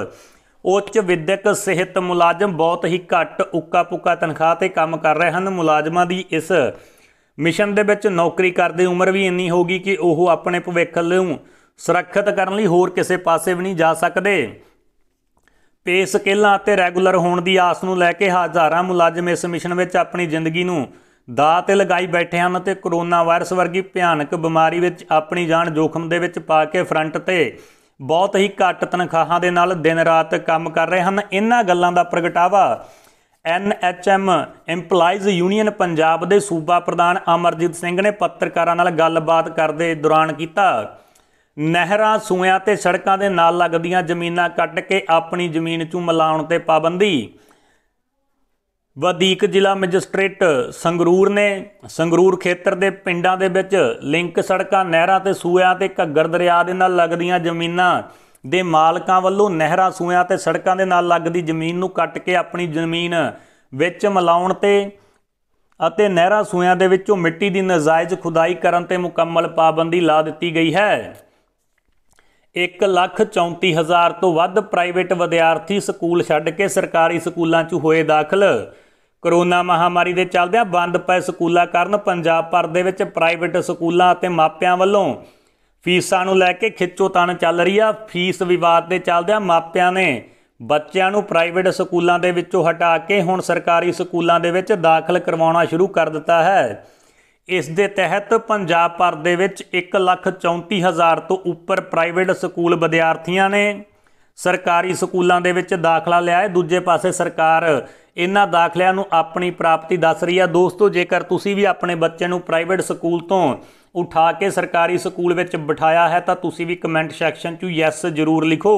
ਉੱਚ ਵਿਦਿਅਕ ਸਿਹਤ ਮੁਲਾਜ਼ਮ ਬਹੁਤ ਹੀ ਘੱਟ ਉੱਕਾ ਪੁੱਕਾ ਤਨਖਾਹ ਤੇ ਕੰਮ ਕਰ ਰਹੇ ਹਨ ਮੁਲਾਜ਼ਮਾਂ ਦੀ ਇਸ ਮਿਸ਼ਨ ਦੇ ਵਿੱਚ ਨੌਕਰੀ ਕਰਦੇ ਉਮਰ ਵੀ ਇੰਨੀ ਹੋਗੀ ਕਿ ਉਹ ਆਪਣੇ ਭਵਿੱਖ ਨੂੰ ਸੁਰੱਖਿਅਤ ਕਰਨ ਲਈ ਹੋਰ ਕਿਸੇ ਪਾਸੇ ਵੀ ਨਹੀਂ ਜਾ ਸਕਦੇ ਪੇ ਸਕੇਲਾਂ ਅਤੇ ਰੈਗੂਲਰ ਹੋਣ ਦੀ ਆਸ ਨੂੰ ਲੈ ਕੇ ਹਜ਼ਾਰਾਂ ਮੁਲਾਜ਼ਮ ਇਸ ਮਿਸ਼ਨ ਵਿੱਚ ਆਪਣੀ ਜ਼ਿੰਦਗੀ ਨੂੰ ਦਾਅ ਤੇ ਲਗਾਈ ਬੈਠੇ ਹਨ ਤੇ ਕਰੋਨਾ ਵਾਇਰਸ ਵਰਗੀ ਭਿਆਨਕ ਬਿਮਾਰੀ ਵਿੱਚ ਆਪਣੀ ਜਾਨ ਜੋਖਮ ਦੇ ਵਿੱਚ ਪਾ ਕੇ ਫਰੰਟ ਤੇ ਬਹੁਤ ਹੀ ਘੱਟ ਤਨਖਾਹਾਂ ਦੇ ਨਾਲ ਦਿਨ ਰਾਤ ਕੰਮ ਕਰ ਰਹੇ ਹਨ ਇਹਨਾਂ ਗੱਲਾਂ ਦਾ ਪ੍ਰਗਟਾਵਾ ਐਨਐਚਐਮ EMPLOYEES ਯੂਨੀਅਨ ਪੰਜਾਬ ਦੇ ਸੂਬਾ ਪ੍ਰਧਾਨ ਅਮਰਜੀਤ ਸਿੰਘ ਨੇ ਪੱਤਰਕਾਰਾਂ ਨਾਲ ਗੱਲਬਾਤ ਕਰਦੇ ਦੌਰਾਨ ਕੀਤਾ ਨਹਿਰਾਂ ਸੂਇਆਂ ਤੇ ਸੜਕਾਂ ਦੇ ਨਾਲ ਲੱਗਦੀਆਂ ਜ਼ਮੀਨਾਂ ਕੱਟ ਕੇ ਆਪਣੀ ਜ਼ਮੀਨ 'ਚ ਮਲਾਉਣ ਤੇ ਪਾਬੰਦੀ ਵਧੀਕ ਜ਼ਿਲ੍ਹਾ ਮੈਜਿਸਟ੍ਰੇਟ ਸੰਗਰੂਰ ਨੇ ਸੰਗਰੂਰ ਖੇਤਰ ਦੇ ਪਿੰਡਾਂ ਦੇ ਵਿੱਚ ਲਿੰਕ ਸੜਕਾਂ ਨਹਿਰਾਂ ਤੇ ਸੂਇਆਂ ਤੇ ਘੱਗਰ ਦਰਿਆ ਦੇ ਨਾਲ ਲੱਗਦੀਆਂ ਜ਼ਮੀਨਾਂ ਦੇ ਮਾਲਕਾਂ ਵੱਲੋਂ ਨਹਿਰਾਂ ਸੂਇਆਂ ਤੇ ਸੜਕਾਂ ਦੇ ਨਾਲ ਲੱਗਦੀ ਜ਼ਮੀਨ ਨੂੰ ਕੱਟ ਕੇ ਆਪਣੀ ਜ਼ਮੀਨ ਵਿੱਚ ਮਲਾਉਣ ਤੇ ਅਤੇ ਨਹਿਰਾਂ ਸੂਇਆਂ ਦੇ ਵਿੱਚੋਂ ਮਿੱਟੀ ਦੀ ਨਜਾਇਜ਼ ਖੁਦਾਈ ਕਰਨ ਤੇ ਮੁਕੰਮਲ ਪਾਬੰਦੀ ਲਾ ਦਿੱਤੀ ਗਈ ਹੈ 1 ਲੱਖ 34 ਹਜ਼ਾਰ ਤੋਂ ਵੱਧ ਪ੍ਰਾਈਵੇਟ ਵਿਦਿਆਰਥੀ ਸਕੂਲ ਛੱਡ ਕੇ ਸਰਕਾਰੀ ਸਕੂਲਾਂ 'ਚ ਹੋਏ ਦਾਖਲ ਕਰੋਨਾ ਮਹਾਮਾਰੀ ਦੇ ਚੱਲਦਿਆਂ ਬੰਦ ਪਏ ਸਕੂਲਾਂ ਕਾਰਨ ਪੰਜਾਬ ਭਰ ਦੇ ਵਿੱਚ ਪ੍ਰਾਈਵੇਟ ਸਕੂਲਾਂ ਅਤੇ ਮਾਪਿਆਂ ਵੱਲੋਂ ਫੀਸਾਂ ਨੂੰ ਲੈ ਕੇ ਖਿੱਚੋਤਾਣ ਚੱਲ ਰਹੀ ਆ ਫੀਸ ਵਿਵਾਦ ਦੇ ਚੱਲਦਿਆਂ ਮਾਪਿਆਂ ਨੇ ਬੱਚਿਆਂ ਨੂੰ ਪ੍ਰਾਈਵੇਟ ਸਕੂਲਾਂ ਦੇ ਵਿੱਚੋਂ ਹਟਾ ਕੇ ਹੁਣ ਸਰਕਾਰੀ ਸਕੂਲਾਂ ਦੇ ਵਿੱਚ ਦਾਖਲ ਕਰਵਾਉਣਾ ਸ਼ੁਰੂ ਕਰ ਦਿੱਤਾ ਹੈ ਇਸ ਦੇ ਤਹਿਤ ਪੰਜਾਬ ਭਰ ਦੇ ਵਿੱਚ 1,34,000 ਤੋਂ ਉੱਪਰ ਪ੍ਰਾਈਵੇਟ ਸਕੂਲ ਵਿਦਿਆਰਥੀਆਂ ਨੇ ਸਰਕਾਰੀ ਸਕੂਲਾਂ ਦੇ ਵਿੱਚ ਦਾਖਲਾ ਲਿਆ ਹੈ ਦੂਜੇ ਪਾਸੇ ਸਰਕਾਰ ਇਹਨਾਂ ਦਾਖਲਿਆਂ ਨੂੰ ਆਪਣੀ ਪ੍ਰਾਪਤੀ ਦੱਸ ਰਹੀ ਹੈ ਦੋਸਤੋ ਜੇਕਰ ਤੁਸੀਂ ਵੀ ਆਪਣੇ ਬੱਚੇ ਨੂੰ ਪ੍ਰਾਈਵੇਟ ਸਕੂਲ ਤੋਂ ਉਠਾ ਕੇ ਸਰਕਾਰੀ ਸਕੂਲ ਵਿੱਚ ਬਿਠਾਇਆ ਹੈ ਤਾਂ ਤੁਸੀਂ ਵੀ ਕਮੈਂਟ ਸੈਕਸ਼ਨ 'ਚ ਯੈਸ ਜ਼ਰੂਰ ਲਿਖੋ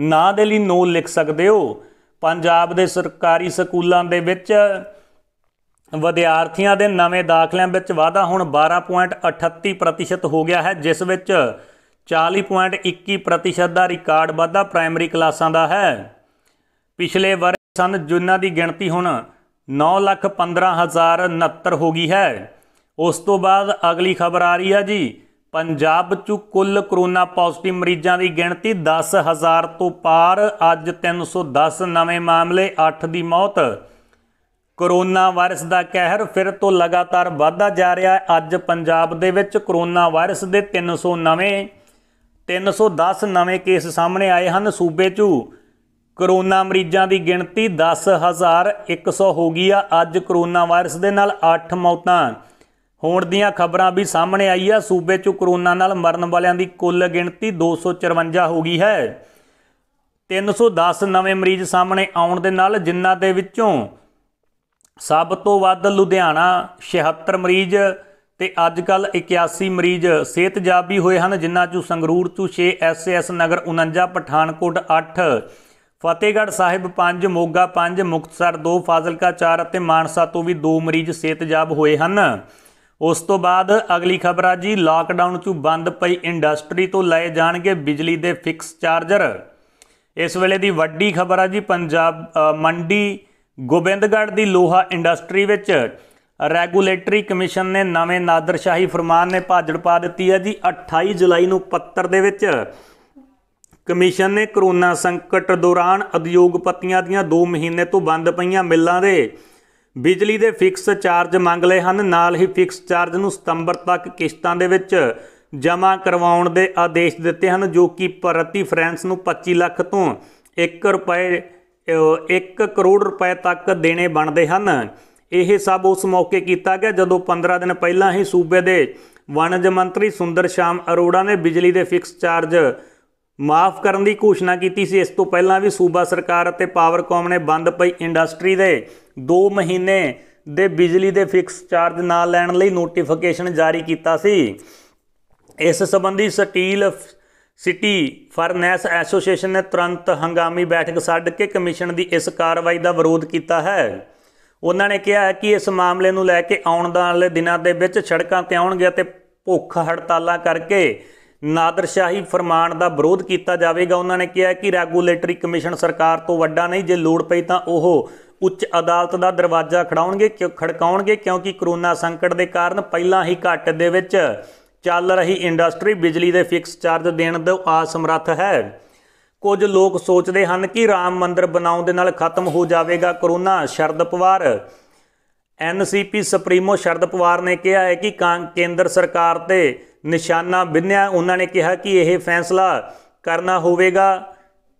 ਨਾ ਦੇ ਲਈ ਨੋ ਲਿਖ ਸਕਦੇ ਹੋ ਪੰਜਾਬ ਦੇ ਸਰਕਾਰੀ ਸਕੂਲਾਂ ਦੇ ਵਿੱਚ ਵਿਦਿਆਰਥੀਆਂ ਦੇ ਨਵੇਂ ਦਾਖਲਿਆਂ ਵਿੱਚ ਵਾਧਾ ਹੁਣ 12.38% ਹੋ ਗਿਆ ਹੈ ਜਿਸ ਵਿੱਚ 40.21% ਦਾ ਰਿਕਾਰਡ ਵਾਧਾ ਪ੍ਰਾਇਮਰੀ ਕਲਾਸਾਂ ਦਾ ਹੈ ਪਿਛਲੇ ਵਰ੍ਹੇ ਸਨ ਜੁਨਾਂ ਦੀ ਗਿਣਤੀ ਹੁਣ 915069 ਹੋ ਗਈ ਹੈ ਉਸ ਤੋਂ ਬਾਅਦ ਅਗਲੀ ਖਬਰ ਆ ਰਹੀ ਹੈ ਜੀ ਪੰਜਾਬ 'ਚ ਕੁੱਲ ਕਰੋਨਾ ਪੋਜ਼ਿਟਿਵ ਮਰੀਜ਼ਾਂ ਦੀ ਗਿਣਤੀ 10000 ਤੋਂ ਪਾਰ ਅੱਜ 310 ਨਵੇਂ ਮਾਮਲੇ 8 ਦੀ ਮੌਤ ਕਰੋਨਾ ਵਾਇਰਸ ਦਾ ਕਹਿਰ ਫਿਰ ਤੋਂ ਲਗਾਤਾਰ ਵਧਦਾ ਜਾ ਰਿਹਾ ਹੈ ਅੱਜ ਪੰਜਾਬ ਦੇ ਵਿੱਚ ਕਰੋਨਾ ਵਾਇਰਸ ਦੇ 300 ਨਵੇਂ 310 ਨਵੇਂ ਕੇਸ ਸਾਹਮਣੇ ਆਏ ਹਨ ਸੂਬੇ 'ਚ ਕਰੋਨਾ ਮਰੀਜ਼ਾਂ ਦੀ ਗਿਣਤੀ 10100 ਹੋ ਗਈ ਆ ਅੱਜ ਕਰੋਨਾ ਵਾਇਰਸ ਦੇ ਨਾਲ 8 ਮੌਤਾਂ ਹੋਣ ਦੀਆਂ ਖਬਰਾਂ ਵੀ ਸਾਹਮਣੇ ਆਈ ਆ ਸੂਬੇ 'ਚ ਕਰੋਨਾ ਨਾਲ ਮਰਨ ਵਾਲਿਆਂ ਦੀ ਕੁੱਲ ਗਿਣਤੀ 254 ਹੋ ਗਈ ਹੈ 310 ਨਵੇਂ ਮਰੀਜ਼ ਸਾਹਮਣੇ ਆਉਣ ਦੇ ਨਾਲ ਜਿਨ੍ਹਾਂ ਦੇ ਵਿੱਚੋਂ ਸਭ ਤੋਂ ਵੱਧ ਲੁਧਿਆਣਾ 76 ਮਰੀਜ਼ ਤੇ ਅੱਜ ਕੱਲ 81 ਮਰੀਜ਼ ਜਾਬੀ ਹੋਏ ਹਨ ਜਿਨ੍ਹਾਂ ਚੋਂ ਸੰਗਰੂਰ ਤੋਂ 6 ਐਸਐਸ ਨਗਰ 49 ਪਠਾਨਕੋਟ 8 ਫਤਿਹਗੜ੍ਹ ਸਾਹਿਬ 5 ਮੋਗਾ 5 ਮੁਕਤਸਰ 2 ਫਾਜ਼ਿਲਕਾ 4 ਅਤੇ ਮਾਨਸਾ ਤੋਂ ਵੀ 2 ਮਰੀਜ਼ ਸਿਹਤਯਾਬ ਹੋਏ ਹਨ ਉਸ ਤੋਂ ਬਾਅਦ ਅਗਲੀ ਖਬਰ ਆ ਜੀ ਲਾਕਡਾਊਨ ਤੋਂ ਬੰਦ ਪਈ ਇੰਡਸਟਰੀ ਤੋਂ ਲਏ ਜਾਣਗੇ ਬਿਜਲੀ ਦੇ ਫਿਕਸ ਚਾਰਜਰ ਇਸ ਵੇਲੇ ਦੀ ਵੱਡੀ ਖਬਰ ਆ ਜੀ ਪੰਜਾਬ ਮੰਡੀ ਗੋਬਿੰਦਗੜ੍ਹ ਦੀ ਲੋਹਾ ਇੰਡਸਟਰੀ ਵਿੱਚ ਰੈਗੂਲੇਟਰੀ ਕਮਿਸ਼ਨ ਨੇ ਨਵੇਂ ਨਾਦਰਸ਼ਾਹੀ ਫਰਮਾਨ ਨੇ ਭਾਜੜ ਪਾ ਦਿੱਤੀ ਹੈ ਜੀ 28 ਜੁਲਾਈ ਨੂੰ ਪੱਤਰ ਦੇ ਵਿੱਚ ਕਮਿਸ਼ਨ ਨੇ ਕਰੋਨਾ ਸੰਕਟ ਦੌਰਾਨ ਉਦਯੋਗਪਤੀਆਂ ਦੀਆਂ 2 ਮਹੀਨੇ ਤੋਂ ਬੰਦ ਪਈਆਂ ਮਿੱਲਾਂ ਦੇ ਬਿਜਲੀ ਦੇ ਫਿਕਸ ਚਾਰਜ ਮੰਗ ਲਏ ਹਨ ਨਾਲ ਹੀ ਫਿਕਸ ਚਾਰਜ ਨੂੰ ਸਤੰਬਰ ਤੱਕ ਕਿਸ਼ਤਾਂ ਦੇ ਵਿੱਚ ਜਮ੍ਹਾਂ ਕਰਵਾਉਣ ਦੇ ਆਦੇਸ਼ ਦਿੱਤੇ ਹਨ ਜੋ ਕਿ ਪ੍ਰਤੀ ਫਰੈਂਸ ਨੂੰ 25 ਲੱਖ ਤੋਂ 1 ਰੁਪਏ 1 ਕਰੋੜ ਰੁਪਏ ਤੱਕ ਦੇਣੇ ਬਣਦੇ ਹਨ ਇਹ ਸਭ ਉਸ ਮੌਕੇ ਕੀਤਾ ਗਿਆ ਜਦੋਂ 15 ਦਿਨ ਪਹਿਲਾਂ ਹੀ ਸੂਬੇ ਦੇ ਵਣਜ ਮੰਤਰੀ ਸੁੰਦਰ ਸ਼ਾਮ ਅਰੋੜਾ ਨੇ ਬਿਜਲੀ ਦੇ ਫਿਕਸ ਚਾਰਜ ਮਾਫ ਕਰਨ ਦੀ ਘੋਸ਼ਣਾ ਕੀਤੀ ਸੀ ਇਸ ਤੋਂ ਪਹਿਲਾਂ ਵੀ ਸੂਬਾ ਸਰਕਾਰ ਅਤੇ ਪਾਵਰਕਾਮ ਨੇ ਬੰਦ ਪਈ ਇੰਡਸਟਰੀ ਦੇ 2 ਮਹੀਨੇ ਦੇ ਬਿਜਲੀ ਦੇ ਫਿਕਸ ਚਾਰਜ ਨਾ ਲੈਣ ਲਈ ਨੋਟੀਫਿਕੇਸ਼ਨ ਜਾਰੀ ਕੀਤਾ ਸੀ ਇਸ ਸੰਬੰਧੀ ਸਟੀਲ ਸਿਟੀ ਫਰਨੈਸ ਐਸੋਸੀਏਸ਼ਨ ਨੇ ਤੁਰੰਤ ਹੰਗਾਮੀ ਬੈਠਕ ਛੱਡ ਕੇ ਕਮਿਸ਼ਨ ਦੀ ਇਸ ਕਾਰਵਾਈ ਦਾ ਵਿਰੋਧ ਕੀਤਾ ਹੈ ਉਹਨਾਂ ਨੇ ਕਿਹਾ ਹੈ ਕਿ ਇਸ ਮਾਮਲੇ ਨੂੰ ਲੈ ਕੇ ਆਉਣ ਵਾਲੇ ਦਿਨਾਂ ਦੇ ਵਿੱਚ ਸੜਕਾਂ ਤੇ ਆਉਣਗੇ ਅਤੇ ਭੁੱਖ ਹੜਤਾਲਾਂ ਕਰਕੇ ਨਾਦਰਸ਼ਾਹੀ ਫਰਮਾਨ ਦਾ ਵਿਰੋਧ ਕੀਤਾ ਜਾਵੇਗਾ ਉਹਨਾਂ ਨੇ ਕਿਹਾ ਕਿ ਰੈਗੂਲੇਟਰੀ ਕਮਿਸ਼ਨ ਸਰਕਾਰ ਤੋਂ ਵੱਡਾ ਨਹੀਂ ਜੇ ਲੋੜ ਪਈ ਤਾਂ ਉਹ ਉੱਚ ਅਦਾਲਤ ਦਾ ਦਰਵਾਜ਼ਾ ਖੜਾਉਣਗੇ ਕਿ ਖੜਕਾਉਣਗੇ ਕਿਉਂਕਿ ਕਰੋਨਾ ਸੰਕਟ ਦੇ ਕਾਰਨ ਪਹਿਲਾਂ ਹੀ ਘੱਟ ਦੇ ਵਿੱਚ ਚੱਲ ਰਹੀ ਇੰਡਸਟਰੀ ਬਿਜਲੀ ਦੇ ਫਿਕਸ ਚਾਰਜ ਦੇਣ ਦਾ ਅਸਮਰੱਥ ਹੈ ਕੁਝ ਲੋਕ ਸੋਚਦੇ ਹਨ ਕਿ ਰਾਮ ਮੰਦਿਰ ਬਣਾਉਣ ਦੇ ਨਾਲ ਖਤਮ ਹੋ ਜਾਵੇਗਾ corona Sharad Pawar NCP supremo Sharad Pawar ਨੇ ਕਿਹਾ ਹੈ ਕਿ ਕੇਂਦਰ ਸਰਕਾਰ ਤੇ ਨਿਸ਼ਾਨਾ ਬਿੰਨਿਆ ਉਹਨਾਂ ਨੇ ਕਿਹਾ ਕਿ ਇਹ ਫੈਸਲਾ ਕਰਨਾ ਹੋਵੇਗਾ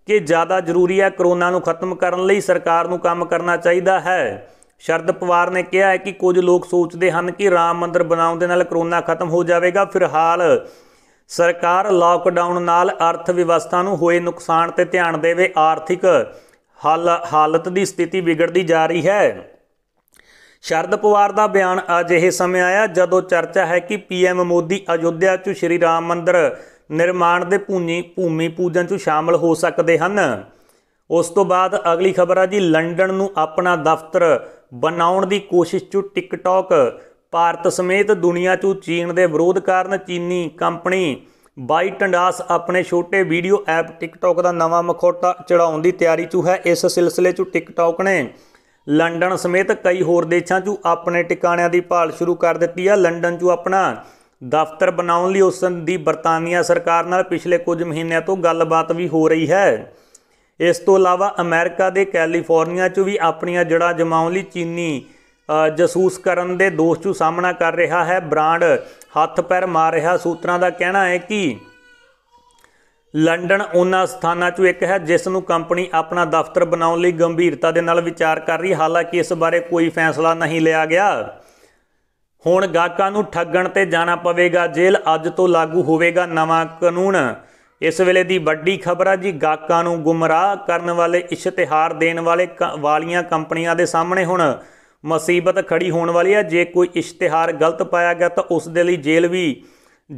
ਕਿ ਜ਼ਿਆਦਾ ਜ਼ਰੂਰੀ ਹੈ ਕਰੋਨਾ ਨੂੰ ਖਤਮ ਕਰਨ ਲਈ ਸਰਕਾਰ ਨੂੰ ਕੰਮ ਕਰਨਾ ਚਾਹੀਦਾ ਹੈ ਸ਼ਰਦ ਪਵਾਰ ਨੇ ਕਿਹਾ ਹੈ ਕਿ ਕੁਝ ਲੋਕ ਸੋਚਦੇ ਹਨ ਕਿ ਰਾਮ ਮੰਦਿਰ ਬਣਾਉਣ ਦੇ ਨਾਲ ਕਰੋਨਾ ਖਤਮ ਹੋ ਜਾਵੇਗਾ ਫਿਰ ਹਾਲ ਸਰਕਾਰ ਲਾਕਡਾਊਨ ਨਾਲ ਅਰਥ ਵਿਵਸਥਾ ਨੂੰ ਹੋਏ ਨੁਕਸਾਨ ਤੇ ਧਿਆਨ ਦੇਵੇ ਆਰਥਿਕ ਹਾਲਤ ਦੀ ਸਥਿਤੀ ਵਿਗੜਦੀ ਜਾ ਰਹੀ ਹੈ ਸ਼ਰਦ ਪਵਾਰ ਦਾ ਬਿਆਨ ਅੱਜ ਇਹ ਸਮੇਂ ਆਇਆ ਜਦੋਂ ਚਰਚਾ ਹੈ ਕਿ ਪੀਐਮ ਮੋਦੀ ਅਯੁੱਧਿਆ 'ਚ ਸ਼੍ਰੀ ਰਾਮ ਮੰਦਿਰ ਨਿਰਮਾਣ ਦੇ ਭੂਮੀ ਭੂਮੀ ਪੂਜਨ 'ਚ ਸ਼ਾਮਲ ਹੋ ਸਕਦੇ ਹਨ ਉਸ ਤੋਂ ਬਾਅਦ ਅਗਲੀ ਖਬਰ ਆ ਜੀ ਲੰਡਨ ਨੂੰ ਆਪਣਾ ਦਫ਼ਤਰ ਬਣਾਉਣ ਦੀ ਕੋਸ਼ਿਸ਼ 'ਚ ਟਿਕਟੌਕ ਭਾਰਤ ਸਮੇਤ ਦੁਨੀਆ 'ਚ ਚੀਨ ਦੇ ਵਿਰੋਧ ਕਾਰਨ ਚੀਨੀ ਕੰਪਨੀ ਬਾਈ ਟੰਡਾਸ ਆਪਣੇ ਛੋਟੇ ਵੀਡੀਓ ਐਪ ਟਿਕਟੌਕ ਦਾ ਨਵਾਂ ਮਖੌਟਾ ਚੜਾਉਣ ਦੀ ਤਿਆਰੀ 'ਚ ਹੈ ਇਸ ਸਿਲਸਿਲੇ 'ਚ ਟਿਕਟੌਕ ਨੇ ਲੰਡਨ ਸਮੇਤ ਕਈ ਹੋਰ ਦੇਸ਼ਾਂ 'ਚ ਆਪਣੇ ਟਿਕਾਣਿਆਂ ਦੀ ਭਾਲ ਸ਼ੁਰੂ ਕਰ ਦਿੱਤੀ ਆ ਲੰਡਨ 'ਚ ਆਪਣਾ ਦਫ਼ਤਰ ਬਣਾਉਣ ਲਈ ਉਸ ਦੀ ਬਰਤਾਨੀਆ ਸਰਕਾਰ ਨਾਲ ਪਿਛਲੇ ਕੁਝ ਮਹੀਨਿਆਂ ਤੋਂ ਗੱਲਬਾਤ ਵੀ ਹੋ ਰਹੀ ਹੈ ਇਸ ਤੋਂ ਇਲਾਵਾ ਅਮਰੀਕਾ ਦੇ ਕੈਲੀਫੋਰਨੀਆ 'ਚ ਵੀ ਆਪਣੀਆਂ ਜੜਾਂ ਜਮਾਉਣ ਲਈ ਚੀਨੀ ਜਸੂਸ ਕਰਨ ਦੇ ਦੋਸ਼ 'ਚ ਸਾਹਮਣਾ ਕਰ ਰਿਹਾ ਹੈ ਬ੍ਰਾਂਡ ਹੱਥ ਪੈਰ ਮਾਰ ਰਿਹਾ ਸੂਤਰਾਂ ਦਾ ਕਹਿਣਾ ਹੈ ਕਿ ਲੰਡਨ ਉਹਨਾਂ ਸਥਾਨਾਂ 'ਚੋਂ ਇੱਕ ਹੈ ਜਿਸ ਨੂੰ ਕੰਪਨੀ ਆਪਣਾ ਦਫ਼ਤਰ ਬਣਾਉਣ ਲਈ ਗੰਭੀਰਤਾ ਦੇ ਨਾਲ ਵਿਚਾਰ ਕਰ ਰਹੀ ਹਾਲਾਂਕਿ ਇਸ ਬਾਰੇ ਕੋਈ ਫੈਸਲਾ ਨਹੀਂ ਲਿਆ ਗਿਆ ਹੁਣ ਗਾਹਕਾਂ ਨੂੰ ਠੱਗਣ ਤੇ ਜਾਣਾ ਪਵੇਗਾ ਜੇਲ੍ਹ ਅੱਜ ਤੋਂ ਲਾਗੂ ਹੋਵੇਗਾ ਨਵਾਂ ਕਾਨੂੰਨ ਇਸ ਵੇਲੇ ਦੀ ਵੱਡੀ ਖਬਰ ਆ ਜੀ ਗਾਕਾਂ ਨੂੰ ਗੁੰਮਰਾਹ ਕਰਨ ਵਾਲੇ ਇਸ਼ਤਿਹਾਰ ਦੇਣ ਵਾਲੇ ਵਾਲੀਆਂ ਕੰਪਨੀਆਂ ਦੇ ਸਾਹਮਣੇ ਹੁਣ ਮੁਸੀਬਤ ਖੜੀ ਹੋਣ ਵਾਲੀ ਆ ਜੇ ਕੋਈ ਇਸ਼ਤਿਹਾਰ ਗਲਤ ਪਾਇਆ ਗਿਆ ਤਾਂ ਉਸ ਦੇ ਲਈ ਜੇਲ੍ਹ ਵੀ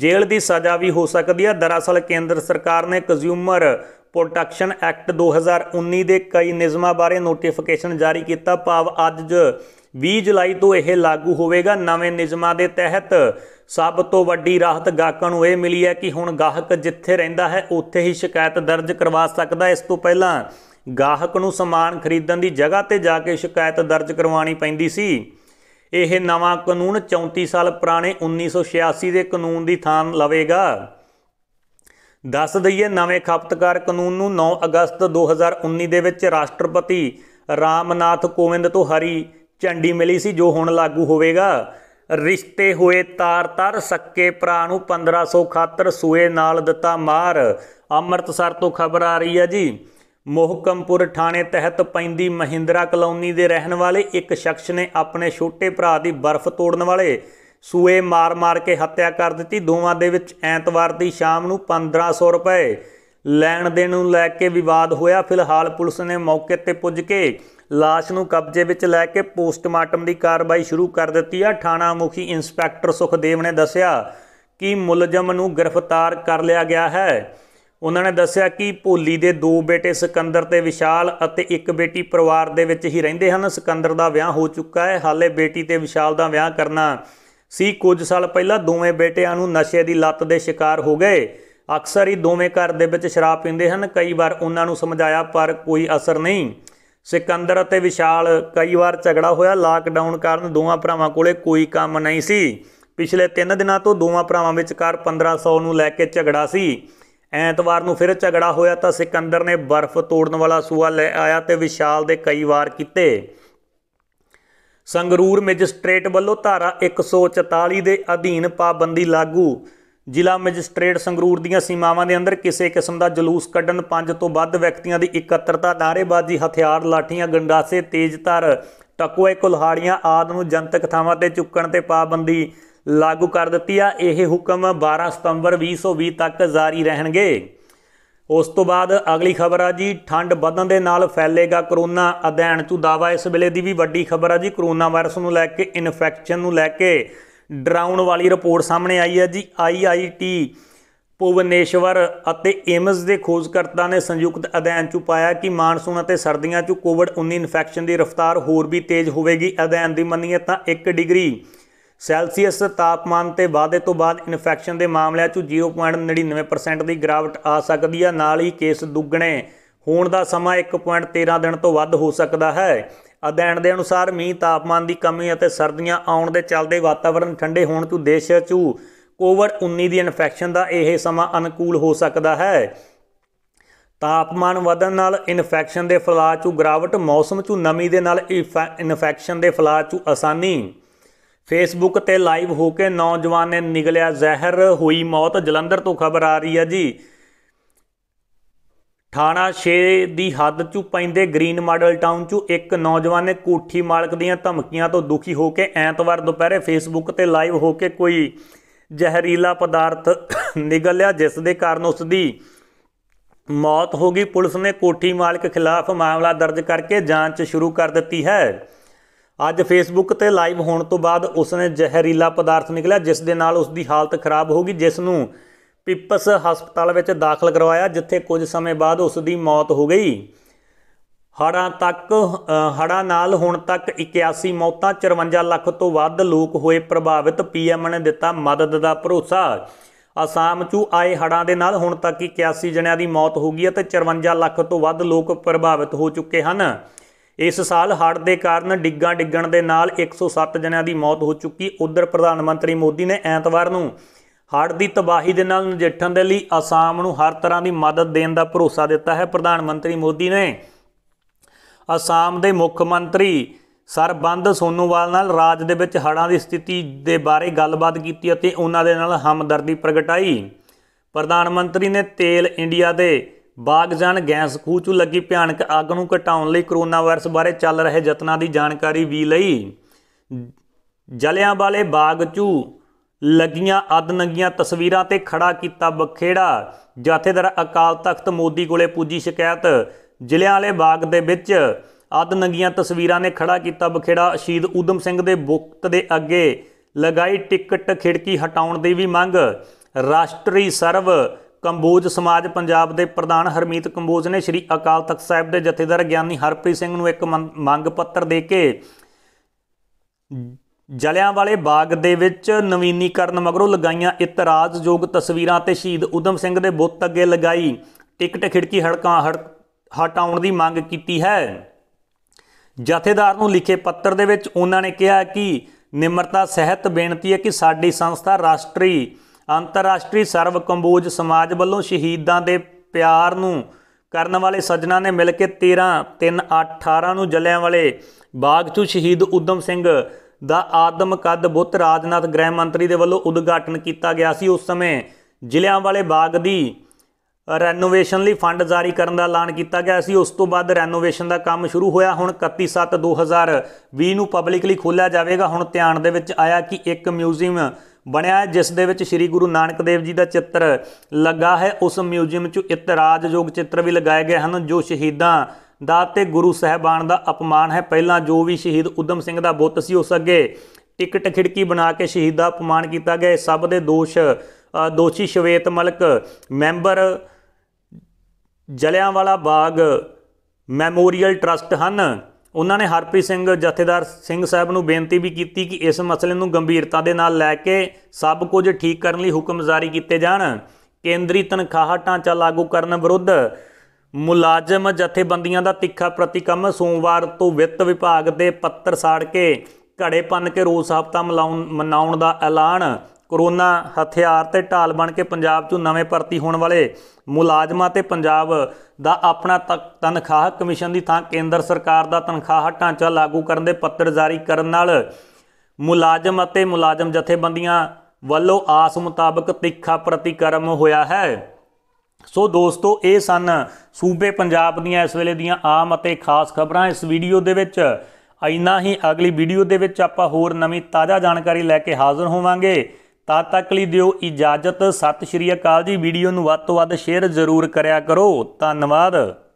ਜੇਲ੍ਹ ਦੀ ਸਜ਼ਾ ਵੀ ਹੋ ਸਕਦੀ ਆ ਦਰਅਸਲ ਕੇਂਦਰ ਸਰਕਾਰ ਨੇ ਕੰਜ਼ਿਊਮਰ ਪ੍ਰੋਟੈਕਸ਼ਨ ਐਕਟ 2019 ਦੇ ਕਈ ਨਿਯਮਾਂ ਬਾਰੇ ਨੋਟੀਫਿਕੇਸ਼ਨ ਜਾਰੀ ਕੀਤਾ ਭਾਵ ਅੱਜ 20 ਜੁਲਾਈ ਤੋਂ ਇਹ ਲਾਗੂ ਹੋਵੇਗਾ ਨਵੇਂ ਨਿਯਮਾਂ ਦੇ ਤਹਿਤ ਸਭ ਤੋਂ ਵੱਡੀ ਰਾਹਤ ਗਾਹਕਾਂ ਨੂੰ ਇਹ ਮਿਲੀ ਹੈ ਕਿ ਹੁਣ ਗਾਹਕ ਜਿੱਥੇ ਰਹਿੰਦਾ ਹੈ ਉੱਥੇ ਹੀ ਸ਼ਿਕਾਇਤ ਦਰਜ ਕਰਵਾ ਸਕਦਾ ਹੈ ਇਸ ਤੋਂ ਪਹਿਲਾਂ ਗਾਹਕ ਨੂੰ ਸਮਾਨ ਖਰੀਦਣ ਦੀ ਜਗ੍ਹਾ ਤੇ ਜਾ ਕੇ ਸ਼ਿਕਾਇਤ ਦਰਜ ਕਰਵਾਉਣੀ ਪੈਂਦੀ ਸੀ ਇਹ ਨਵਾਂ ਕਾਨੂੰਨ 34 ਸਾਲ ਪੁਰਾਣੇ 1986 ਦੇ ਕਾਨੂੰਨ ਦੀ ਥਾਂ ਲਵੇਗਾ ਦੱਸ ਦਈਏ ਨਵੇਂ ਖਪਤਕਾਰ ਕਾਨੂੰਨ ਨੂੰ 9 ਅਗਸਤ 2019 ਦੇ ਵਿੱਚ ਰਾਸ਼ਟਰਪਤੀ ਰਾਮਨਾਥ ਕੋਵਿੰਦ ਤੋਂ ਹਰੀ ਝੰਡੀ ਮਿਲੀ ਸੀ ਜੋ ਹੁਣ ਲਾਗੂ ਹੋਵੇਗਾ ਰਿਸ਼ਤੇ ਹੋਏ ਤਾਰ-ਤਾਰ ਸੱਕੇ ਭਰਾ ਨੂੰ 1500 ਖਾਤਰ ਸੂਏ ਨਾਲ ਦਿੱਤਾ ਮਾਰ ਅੰਮ੍ਰਿਤਸਰ ਤੋਂ ਖਬਰ ਆ ਰਹੀ ਹੈ ਜੀ ਮੋਹਕਮਪੁਰ ਥਾਣੇ ਤਹਿਤ ਪੈਂਦੀ ਮਹਿੰਦਰਾ ਕਲੋਨੀ ਦੇ ਰਹਿਣ ਵਾਲੇ ਇੱਕ ਸ਼ਖਸ ਨੇ ਆਪਣੇ ਛੋਟੇ ਭਰਾ ਦੀ ਬਰਫ਼ ਤੋੜਨ ਵਾਲੇ ਸੂਏ ਮਾਰ-ਮਾਰ ਕੇ ਹੱਤਿਆ ਕਰ ਦਿੱਤੀ ਦੋਵਾਂ ਦੇ ਵਿੱਚ ਐਤਵਾਰ ਦੀ ਸ਼ਾਮ ਨੂੰ 1500 ਰੁਪਏ ਲੈਣ ਦੇਣ ਨੂੰ ਲੈ ਕੇ ਵਿਵਾਦ ਹੋਇਆ ਫਿਲਹਾਲ ਪੁਲਿਸ ਨੇ ਮੌਕੇ ਤੇ ਪੁੱਜ ਕੇ ਲਾਸ਼ ਨੂੰ ਕਬਜ਼ੇ ਵਿੱਚ ਲੈ ਕੇ ਪੋਸਟਮਾਰਟਮ ਦੀ ਕਾਰਵਾਈ ਸ਼ੁਰੂ ਕਰ ਦਿੱਤੀ ਆ ਥਾਣਾ ਮੁਖੀ ਇੰਸਪੈਕਟਰ ਸੁਖਦੇਵ ਨੇ ਦੱਸਿਆ ਕਿ ਮੁਲਜ਼ਮ ਨੂੰ ਗ੍ਰਿਫਤਾਰ ਕਰ ਲਿਆ ਗਿਆ ਹੈ ਉਹਨਾਂ ਨੇ ਦੱਸਿਆ ਕਿ ਭੋਲੀ ਦੇ ਦੋ ਬੇਟੇ ਸਿਕੰਦਰ ਤੇ ਵਿਸ਼ਾਲ ਅਤੇ ਇੱਕ ਬੇਟੀ ਪਰਿਵਾਰ ਦੇ ਵਿੱਚ ਹੀ ਰਹਿੰਦੇ ਹਨ ਸਿਕੰਦਰ ਦਾ ਵਿਆਹ ਹੋ ਚੁੱਕਾ ਹੈ ਹਾਲੇ ਬੇਟੀ ਤੇ ਵਿਸ਼ਾਲ ਦਾ ਵਿਆਹ ਕਰਨਾ ਸੀ ਕੁਝ ਸਾਲ ਪਹਿਲਾਂ ਦੋਵੇਂ ਬੇਟਿਆਂ ਨੂੰ ਨਸ਼ੇ ਦੀ ਲਤ ਦੇ ਸ਼ਿਕਾਰ ਹੋ ਗਏ ਅਕਸਰ ਹੀ ਦੋਵੇਂ ਘਰ ਦੇ ਵਿੱਚ ਸ਼ਰਾਬ ਪੀਂਦੇ ਹਨ ਕਈ ਵਾਰ ਉਹਨਾਂ ਨੂੰ ਸਮਝਾਇਆ ਪਰ ਕੋਈ ਅਸਰ ਨਹੀਂ ਸਿਕੰਦਰ ਅਤੇ ਵਿਸ਼ਾਲ ਕਈ ਵਾਰ ਝਗੜਾ ਹੋਇਆ ਲਾਕਡਾਊਨ ਕਾਰਨ ਦੋਵਾਂ ਭਰਾਵਾਂ ਕੋਲੇ ਕੋਈ ਕੰਮ ਨਹੀਂ ਸੀ ਪਿਛਲੇ 3 ਦਿਨਾਂ ਤੋਂ ਦੋਵਾਂ ਭਰਾਵਾਂ ਵਿਚਕਾਰ 1500 ਨੂੰ ਲੈ ਕੇ ਝਗੜਾ ਸੀ ਐਤਵਾਰ ਨੂੰ ਫਿਰ ਝਗੜਾ ਹੋਇਆ ਤਾਂ ਸਿਕੰਦਰ ਨੇ ਬਰਫ਼ ਤੋੜਨ ਵਾਲਾ ਸੂਆ ਲੈ ਆਇਆ ਤੇ ਵਿਸ਼ਾਲ ਦੇ ਕਈ ਵਾਰ ਕੀਤੇ ਸੰਗਰੂਰ ਮੈਜਿਸਟ੍ਰੇਟ ਵੱਲੋਂ ਧਾਰਾ 144 ਦੇ ਅਧੀਨ ਪਾਬੰਦੀ ਲਾਗੂ ਜ਼ਿਲ੍ਹਾ ਮੈਜਿਸਟ੍ਰੇਟ ਸੰਗਰੂਰ ਦੀਆਂ ਸੀਮਾਵਾਂ ਦੇ ਅੰਦਰ ਕਿਸੇ ਕਿਸਮ ਦਾ ਜਲੂਸ ਕੱਢਣ ਪੰਜ ਤੋਂ ਵੱਧ ਵਿਅਕਤੀਆਂ ਦੀ ਇਕੱਤਰਤਾ ਨਾਰੇਬਾਜ਼ੀ ਹਥਿਆਰ ਲਾਠੀਆਂ ਗੰਡਾਸੇ ਤੇਜ਼ਧਾਰ ਟਕੋਏ ਕੁਲਹਾੜੀਆਂ ਆਦ ਨੂੰ ਜਨਤਕ ਥਾਵਾਂ ਤੇ ਚੁੱਕਣ ਤੇ ਪਾਬੰਦੀ ਲਾਗੂ ਕਰ ਦਿੱਤੀ ਆ ਇਹ ਹੁਕਮ 12 ਸਤੰਬਰ 2020 ਤੱਕ ਜਾਰੀ ਰਹਿਣਗੇ ਉਸ ਤੋਂ ਬਾਅਦ ਅਗਲੀ ਖਬਰ ਆ ਜੀ ਠੰਡ ਵਧਣ ਦੇ ਨਾਲ ਫੈਲੇਗਾ ਕਰੋਨਾ ਅਧਿਐਨ ਚੋਂ ਦਾਵਾ ਇਸ ਵੇਲੇ ਦੀ ਵੀ ਵੱਡੀ ਖਬਰ ਆ ਜੀ ਕਰੋਨਾ ਵਾਇਰਸ ਨੂੰ ਲੈ ਕੇ ਇਨਫੈਕਸ਼ਨ ਨੂੰ ਲੈ ਕੇ ਡਰਾਉਣ ਵਾਲੀ ਰਿਪੋਰਟ ਸਾਹਮਣੇ ਆਈ ਹੈ ਜੀ ਆਈਆਈਟੀ ਭੁਵਨੇਸ਼ਵਰ ਅਤੇ ਏਮਸ ਦੇ ਖੋਜਕਰਤਾ ਨੇ ਸੰਯੁਕਤ ਅਧਿਐਨ ਚ ਪਾਇਆ ਕਿ ਮਾਨਸੂਨ ਅਤੇ ਸਰਦੀਆਂ ਚ ਕੋਵਿਡ-19 ਇਨਫੈਕਸ਼ਨ ਦੀ ਰਫ਼ਤਾਰ ਹੋਰ ਵੀ ਤੇਜ਼ ਹੋਵੇਗੀ ਅਧਿਐਨ ਦੀ ਮੰਨੀਏ ਤਾਂ 1 ਡਿਗਰੀ ਸੈਲਸੀਅਸ ਤਾਪਮਾਨ ਤੇ ਵਾਧੇ ਤੋਂ ਬਾਅਦ ਇਨਫੈਕਸ਼ਨ ਦੇ ਮਾਮਲਿਆਂ 'ਚ 0.99% ਦੀ ਗਿਰਾਵਟ ਆ ਸਕਦੀ ਹੈ ਨਾਲ ਹੀ ਕੇਸ ਦੁੱਗਣੇ ਹੋਣ ਦਾ ਸਮਾਂ 1.13 ਦਿਨ ਤੋਂ ਵੱਧ ਹੋ ਸਕਦਾ ਹੈ ਅਧਿਐਨ ਦੇ ਅਨੁਸਾਰ ਮੀਂਹ ਤਾਪਮਾਨ ਦੀ ਕਮੀ ਅਤੇ ਸਰਦੀਆਂ ਆਉਣ ਦੇ ਚੱਲਦੇ ਵਾਤਾਵਰਣ ਠੰਡੇ ਹੋਣ ਤੋਂ ਦੇਸ਼ 'ਚ ਕੋਵਿਡ-19 ਦੀ ਇਨਫੈਕਸ਼ਨ ਦਾ ਇਹ ਸਮਾਂ ਅਨੁਕੂਲ ਹੋ ਸਕਦਾ ਹੈ ਤਾਪਮਾਨ ਵਧਣ ਨਾਲ ਇਨਫੈਕਸ਼ਨ ਦੇ ਫੈਲਾਅ 'ਚ ਗਰਾਵਟ ਮੌਸਮ 'ਚ ਨਮੀ ਦੇ ਨਾਲ ਇਨਫੈਕਸ਼ਨ ਦੇ ਫੈਲਾਅ 'ਚ ਆਸਾਨੀ ਫੇਸਬੁੱਕ ਤੇ ਲਾਈਵ ਹੋ ਕੇ ਨੌਜਵਾਨ ਨੇ ਨਿਗਲਿਆ ਜ਼ਹਿਰ ਹੋਈ ਮੌਤ ਜਲੰਧਰ ਤੋਂ ਖਬਰ ਆ ਰਹੀ ਹੈ ਜੀ ਥਾਣਾ 6 ਦੀ ਹੱਦ 'ਚ ਪੈਂਦੇ ਗ੍ਰੀਨ ਮਾਡਲ ਟਾਊਨ 'ਚ ਇੱਕ ਨੌਜਵਾਨ ਨੇ ਕੋਠੀ ਮਾਲਕ ਦੀਆਂ ਧਮਕੀਆਂ ਤੋਂ ਦੁਖੀ ਹੋ ਕੇ ਐਤਵਾਰ ਦੁਪਹਿਰੇ ਫੇਸਬੁੱਕ ਤੇ ਲਾਈਵ ਹੋ ਕੇ ਕੋਈ ਜ਼ਹਿਰੀਲਾ ਪਦਾਰਥ ਨਿਗਲਿਆ ਜਿਸ ਦੇ ਕਾਰਨ ਉਸ ਦੀ ਮੌਤ ਹੋ ਗਈ ਪੁਲਿਸ ਨੇ ਕੋਠੀ ਮਾਲਕ ਖਿਲਾਫ ਮਾਮਲਾ ਦਰਜ ਕਰਕੇ ਜਾਂਚ ਸ਼ੁਰੂ ਕਰ ਦਿੱਤੀ ਹੈ ਅੱਜ ਫੇਸਬੁੱਕ ਤੇ ਲਾਈਵ ਹੋਣ ਤੋਂ ਬਾਅਦ ਉਸ ਨੇ ਜ਼ਹਿਰੀਲਾ ਪਦਾਰਥ ਨਿਗਲਿਆ ਜਿਸ ਦੇ ਨਾਲ ਉਸ ਦੀ ਹਾਲਤ ਖਰਾਬ ਹੋ ਗਈ ਜਿਸ ਨੂੰ ਪਿਪਸ ਹਸਪਤਾਲ ਵਿੱਚ ਦਾਖਲ ਕਰਵਾਇਆ ਜਿੱਥੇ ਕੁਝ ਸਮੇਂ ਬਾਅਦ ਉਸ ਦੀ ਮੌਤ ਹੋ ਗਈ ਹੜਾਂ ਤੱਕ ਹੜਾਂ ਨਾਲ ਹੁਣ ਤੱਕ 81 ਮੌਤਾਂ 54 ਲੱਖ ਤੋਂ ਵੱਧ ਲੋਕ ਹੋਏ ਪ੍ਰਭਾਵਿਤ ਪੀਐਮ ਨੇ ਦਿੱਤਾ ਮਦਦ ਦਾ ਭਰੋਸਾ ਅਸਾਮ ਚੋਂ ਆਏ ਹੜਾਂ ਦੇ ਨਾਲ ਹੁਣ ਤੱਕ 81 ਜਣਿਆਂ ਦੀ ਮੌਤ ਹੋ ਗਈ ਹੈ ਤੇ 54 ਲੱਖ ਤੋਂ ਵੱਧ ਲੋਕ ਪ੍ਰਭਾਵਿਤ ਹੋ ਚੁੱਕੇ ਹਨ ਇਸ ਸਾਲ ਹੜ੍ਹ ਦੇ ਕਾਰਨ ਡਿੱਗਾ ਡਿੱਗਣ ਦੇ ਨਾਲ 107 ਜਣਿਆਂ ਦੀ ਮੌਤ ਹੋ ਚੁੱਕੀ ਉਧਰ ਪ੍ਰਧਾਨ ਮੰਤਰੀ ਮੋਦੀ ਨੇ ਐਤਵਾਰ ਨੂੰ ਹੜ੍ਹ ਦੀ ਤਬਾਹੀ ਦੇ ਨਾਲ ਨਜਿੱਠਣ ਦੇ ਲਈ ਆਸਾਮ ਨੂੰ ਹਰ ਤਰ੍ਹਾਂ ਦੀ ਮਦਦ ਦੇਣ ਦਾ ਭਰੋਸਾ ਦਿੱਤਾ ਹੈ ਪ੍ਰਧਾਨ ਮੰਤਰੀ ਮੋਦੀ ਨੇ ਆਸਾਮ ਦੇ ਮੁੱਖ ਮੰਤਰੀ ਸਰਬੰਦ ਸੋਨੋਵਾਲ ਨਾਲ ਰਾਜ ਦੇ ਵਿੱਚ ਹੜ੍ਹਾਂ ਦੀ ਸਥਿਤੀ ਦੇ ਬਾਰੇ ਗੱਲਬਾਤ ਕੀਤੀ ਅਤੇ ਉਹਨਾਂ ਦੇ ਨਾਲ ਹਮਦਰਦੀ ਪ੍ਰਗਟਾਈ ਪ੍ਰਧਾਨ ਮੰਤਰੀ ਨੇ ਤੇਲ ਇੰਡੀਆ ਦੇ ਬਾਗਜਾਨ ਗੈਸ ਖੂਚੂ ਲੱਗੀ ਭਿਆਨਕ ਅੱਗ ਨੂੰ ਘਟਾਉਣ ਲਈ ਕਰੋਨਾ ਵਾਇਰਸ ਬਾਰੇ ਚੱਲ ਰਹੇ ਯਤਨਾਂ ਦੀ ਜਾਣਕਾਰੀ ਵੀ ਲਈ ਜਲਿਆਂ ਵਾਲੇ ਬਾਗ ਚੂ ਲੱਗੀਆਂ ਅੱਧ ਨੰਗੀਆਂ ਤਸਵੀਰਾਂ ਤੇ ਖੜਾ ਕੀਤਾ ਬਖੇੜਾ ਜਥੇਦਾਰ ਅਕਾਲ ਤਖਤ ਮੋਦੀ ਕੋਲੇ ਪੁੱਜੀ ਸ਼ਿਕਾਇਤ ਜ਼ਿਲ੍ਹਿਆਂ ਵਾਲੇ ਬਾਗ ਦੇ ਵਿੱਚ ਅੱਧ ਨੰਗੀਆਂ ਤਸਵੀਰਾਂ ਨੇ ਖੜਾ ਕੀਤਾ ਬਖੇੜਾ ਸ਼ਹੀਦ ਉਦਮ ਸਿੰਘ ਦੇ ਬੁਕਤ ਦੇ ਅੱਗੇ ਲਗਾਈ ਟਿਕਟ ਖਿੜਕੀ ਹਟਾਉਣ ਦੀ ਵੀ ਮੰਗ ਰਾਸ਼ਟਰੀ ਸਰਵ ਕੰਬੋਜ ਸਮਾਜ ਪੰਜਾਬ ਦੇ ਪ੍ਰਧਾਨ ਹਰਮੀਤ ਕੰਬੋਜ ਨੇ ਸ੍ਰੀ ਅਕਾਲ ਤਖਤ ਸਾਹਿਬ ਦੇ ਜਥੇਦਾਰ ਗਿਆਨੀ ਹਰਪ੍ਰੀਤ ਸਿੰਘ ਨੂੰ ਇੱਕ ਮੰਗ ਪੱਤਰ ਦੇ ਕੇ ਜਲਿਆਂਵਾਲੇ ਬਾਗ ਦੇ ਵਿੱਚ ਨਵੀਨੀਕਰਨ ਮਗਰੋਂ ਲਗਾਈਆਂ ਇਤਰਾਜ਼ਯੋਗ ਤਸਵੀਰਾਂ ਤੇ ਸ਼ਹੀਦ ਉਦਮ ਸਿੰਘ ਦੇ ਬੁੱਤ ਅੱਗੇ ਲਗਾਈ ਟਿਕਟ ਖਿੜਕੀ ਹੜਕਾਂ ਹਟਾਉਣ ਦੀ ਮੰਗ ਕੀਤੀ ਹੈ ਜਥੇਦਾਰ ਨੂੰ ਲਿਖੇ ਪੱਤਰ ਦੇ ਵਿੱਚ ਉਹਨਾਂ ਨੇ ਕਿਹਾ ਕਿ ਨਿਮਰਤਾ ਸਹਿਤ ਬੇਨਤੀ ਹੈ ਕਿ ਸਾਡੀ ਸੰਸਥਾ ਰਾਸ਼ਟਰੀ ਅੰਤਰਰਾਸ਼ਟਰੀ ਸਰਵ ਕੰਬੋਜ ਸਮਾਜ ਵੱਲੋਂ ਸ਼ਹੀਦਾਂ ਦੇ ਪਿਆਰ ਨੂੰ ਕਰਨ ਵਾਲੇ ਸੱਜਣਾ ਨੇ ਮਿਲ ਕੇ 13 3 18 ਨੂੰ ਜਲਿਆਂਵਾਲੇ ਬਾਗ ਚੋਂ ਸ਼ਹੀਦ ਉਦਮ ਸਿੰਘ ਦਾ ਆਦਮ ਕੱਦ ਬੁੱਤ ਰਾਜਨਾਥ ਗ੍ਰਹਿ ਮੰਤਰੀ ਦੇ ਵੱਲੋਂ ਉਦਘਾਟਨ ਕੀਤਾ ਗਿਆ ਸੀ ਉਸ ਸਮੇਂ ਜ਼ਿਲ੍ਹਿਆਂ ਵਾਲੇ ਬਾਗ ਦੀ ਰੈਨੋਵੇਸ਼ਨ ਲਈ ਫੰਡ ਜਾਰੀ ਕਰਨ ਦਾ ਐਲਾਨ ਕੀਤਾ ਗਿਆ ਸੀ ਉਸ ਤੋਂ ਬਾਅਦ ਰੈਨੋਵੇਸ਼ਨ ਦਾ ਕੰਮ ਸ਼ੁਰੂ ਹੋਇਆ ਹੁਣ 31/7/2020 ਨੂੰ ਪਬਲਿਕਲੀ ਖੋਲ੍ਹਿਆ ਜਾਵੇਗਾ ਹੁਣ ਧਿਆਨ ਦੇ ਵਿੱਚ ਆਇਆ ਕਿ ਇੱਕ ਮਿਊਜ਼ੀਅਮ ਬਣਿਆ ਜਿਸ ਦੇ ਵਿੱਚ ਸ੍ਰੀ ਗੁਰੂ ਨਾਨਕ ਦੇਵ ਜੀ ਦਾ ਚਿੱਤਰ ਲੱਗਾ ਹੈ ਉਸ ਮਿਊਜ਼ੀਅਮ 'ਚ ਇਤਰਾਜ਼ਯੋਗ ਚਿੱਤਰ ਵੀ ਲਗਾਏ ਗਏ ਹਨ ਜੋ ਸ਼ਹੀਦਾਂ ਦਾ ਤੇ ਗੁਰੂ ਸਹਿਬਾਨ ਦਾ ਅਪਮਾਨ ਹੈ ਪਹਿਲਾਂ ਜੋ ਵੀ ਸ਼ਹੀਦ ਉਦਮ ਸਿੰਘ ਦਾ ਬੁੱਤ ਸੀ ਉਸ ਅੱਗੇ ਟਿਕਟ ਖਿੜਕੀ ਬਣਾ ਕੇ ਸ਼ਹੀਦ ਦਾ ਅਪਮਾਨ ਕੀਤਾ ਗਿਆ ਸਭ ਦੇ ਦੋਸ਼ ਦੋਸ਼ੀ Shwet Malik member Jallianwala Bagh memorial trust ਹਨ ਉਹਨਾਂ ਨੇ ਹਰਪ੍ਰੀਤ ਸਿੰਘ ਜਥੇਦਾਰ ਸਿੰਘ ਸਾਹਿਬ ਨੂੰ ਬੇਨਤੀ ਵੀ ਕੀਤੀ ਕਿ ਇਸ ਮਸਲੇ ਨੂੰ ਗੰਭੀਰਤਾ ਦੇ ਨਾਲ ਲੈ ਕੇ ਸਭ ਕੁਝ ਠੀਕ ਕਰਨ ਲਈ ਹੁਕਮ ਜਾਰੀ ਕੀਤੇ ਜਾਣ ਕੇਂਦਰੀ ਤਨਖਾਹ ਟਾਂਚਾ ਲਾਗੂ ਕਰਨ ਵਿਰੁੱਧ ਮੁਲਾਜ਼ਮ ਜਥੇਬੰਦੀਆਂ ਦਾ ਤਿੱਖਾ ਪ੍ਰਤੀਕਰਮ ਸੋਮਵਾਰ ਤੋਂ ਵਿੱਤ ਵਿਭਾਗ ਦੇ ਪੱਤਰ ਸਾੜ ਕੇ ਘੜੇ ਪੰਨ ਕੇ ਰੋਸ ਹਫਤਾ ਮਨਾਉਣ ਦਾ ਐਲਾਨ ਕਰੋਨਾ ਹਥਿਆਰ ਤੇ ਢਾਲ ਬਣ ਕੇ ਪੰਜਾਬ 'ਚੋਂ ਨਵੇਂ ਭਰਤੀ ਹੋਣ ਵਾਲੇ ਮੁਲਾਜ਼ਮਾਂ ਤੇ ਪੰਜਾਬ ਦਾ ਆਪਣਾ ਤਨਖਾਹ ਕਮਿਸ਼ਨ ਦੀ ਥਾਂ ਕੇਂਦਰ ਸਰਕਾਰ ਦਾ ਤਨਖਾਹ ਢਾਂਚਾ ਲਾਗੂ ਕਰਨ ਦੇ ਪੱਤਰ ਜਾਰੀ ਕਰਨ ਨਾਲ ਮੁਲਾਜ਼ਮ ਅਤੇ ਮੁਲਾਜ਼ਮ ਜਥੇਬੰਦੀਆਂ ਵੱਲੋਂ ਆਸ ਮੁਤਾਬਕ ਤਿੱਖਾ ਪ੍ਰਤੀਕਰਮ ਹੋਇਆ ਹੈ ਸੋ ਦੋਸਤੋ ਇਹ ਸਨ ਸੂਬੇ ਪੰਜਾਬ ਦੀਆਂ ਇਸ ਵੇਲੇ ਦੀਆਂ ਆਮ ਅਤੇ ਖਾਸ ਖਬਰਾਂ ਇਸ ਵੀਡੀਓ ਦੇ ਵਿੱਚ ਇੰਨਾ ਹੀ ਅਗਲੀ ਵੀਡੀਓ ਦੇ ਵਿੱਚ ਆਪਾਂ ਹੋਰ ਨਵੀਂ ਤਾਜ਼ਾ ਜਾਣਕਾਰੀ ਲੈ ਕੇ ਹਾਜ਼ਰ ਹੋਵਾਂਗੇ ਤਦ ਤੱਕ ਲਈ ਦਿਓ ਇਜਾਜ਼ਤ ਸਤਿ ਸ਼੍ਰੀ ਅਕਾਲ ਜੀ ਵੀਡੀਓ ਨੂੰ ਵੱਧ ਤੋਂ ਵੱਧ ਸ਼ੇਅਰ ਜ਼ਰੂਰ ਕਰਿਆ ਕਰੋ ਧੰਨਵਾਦ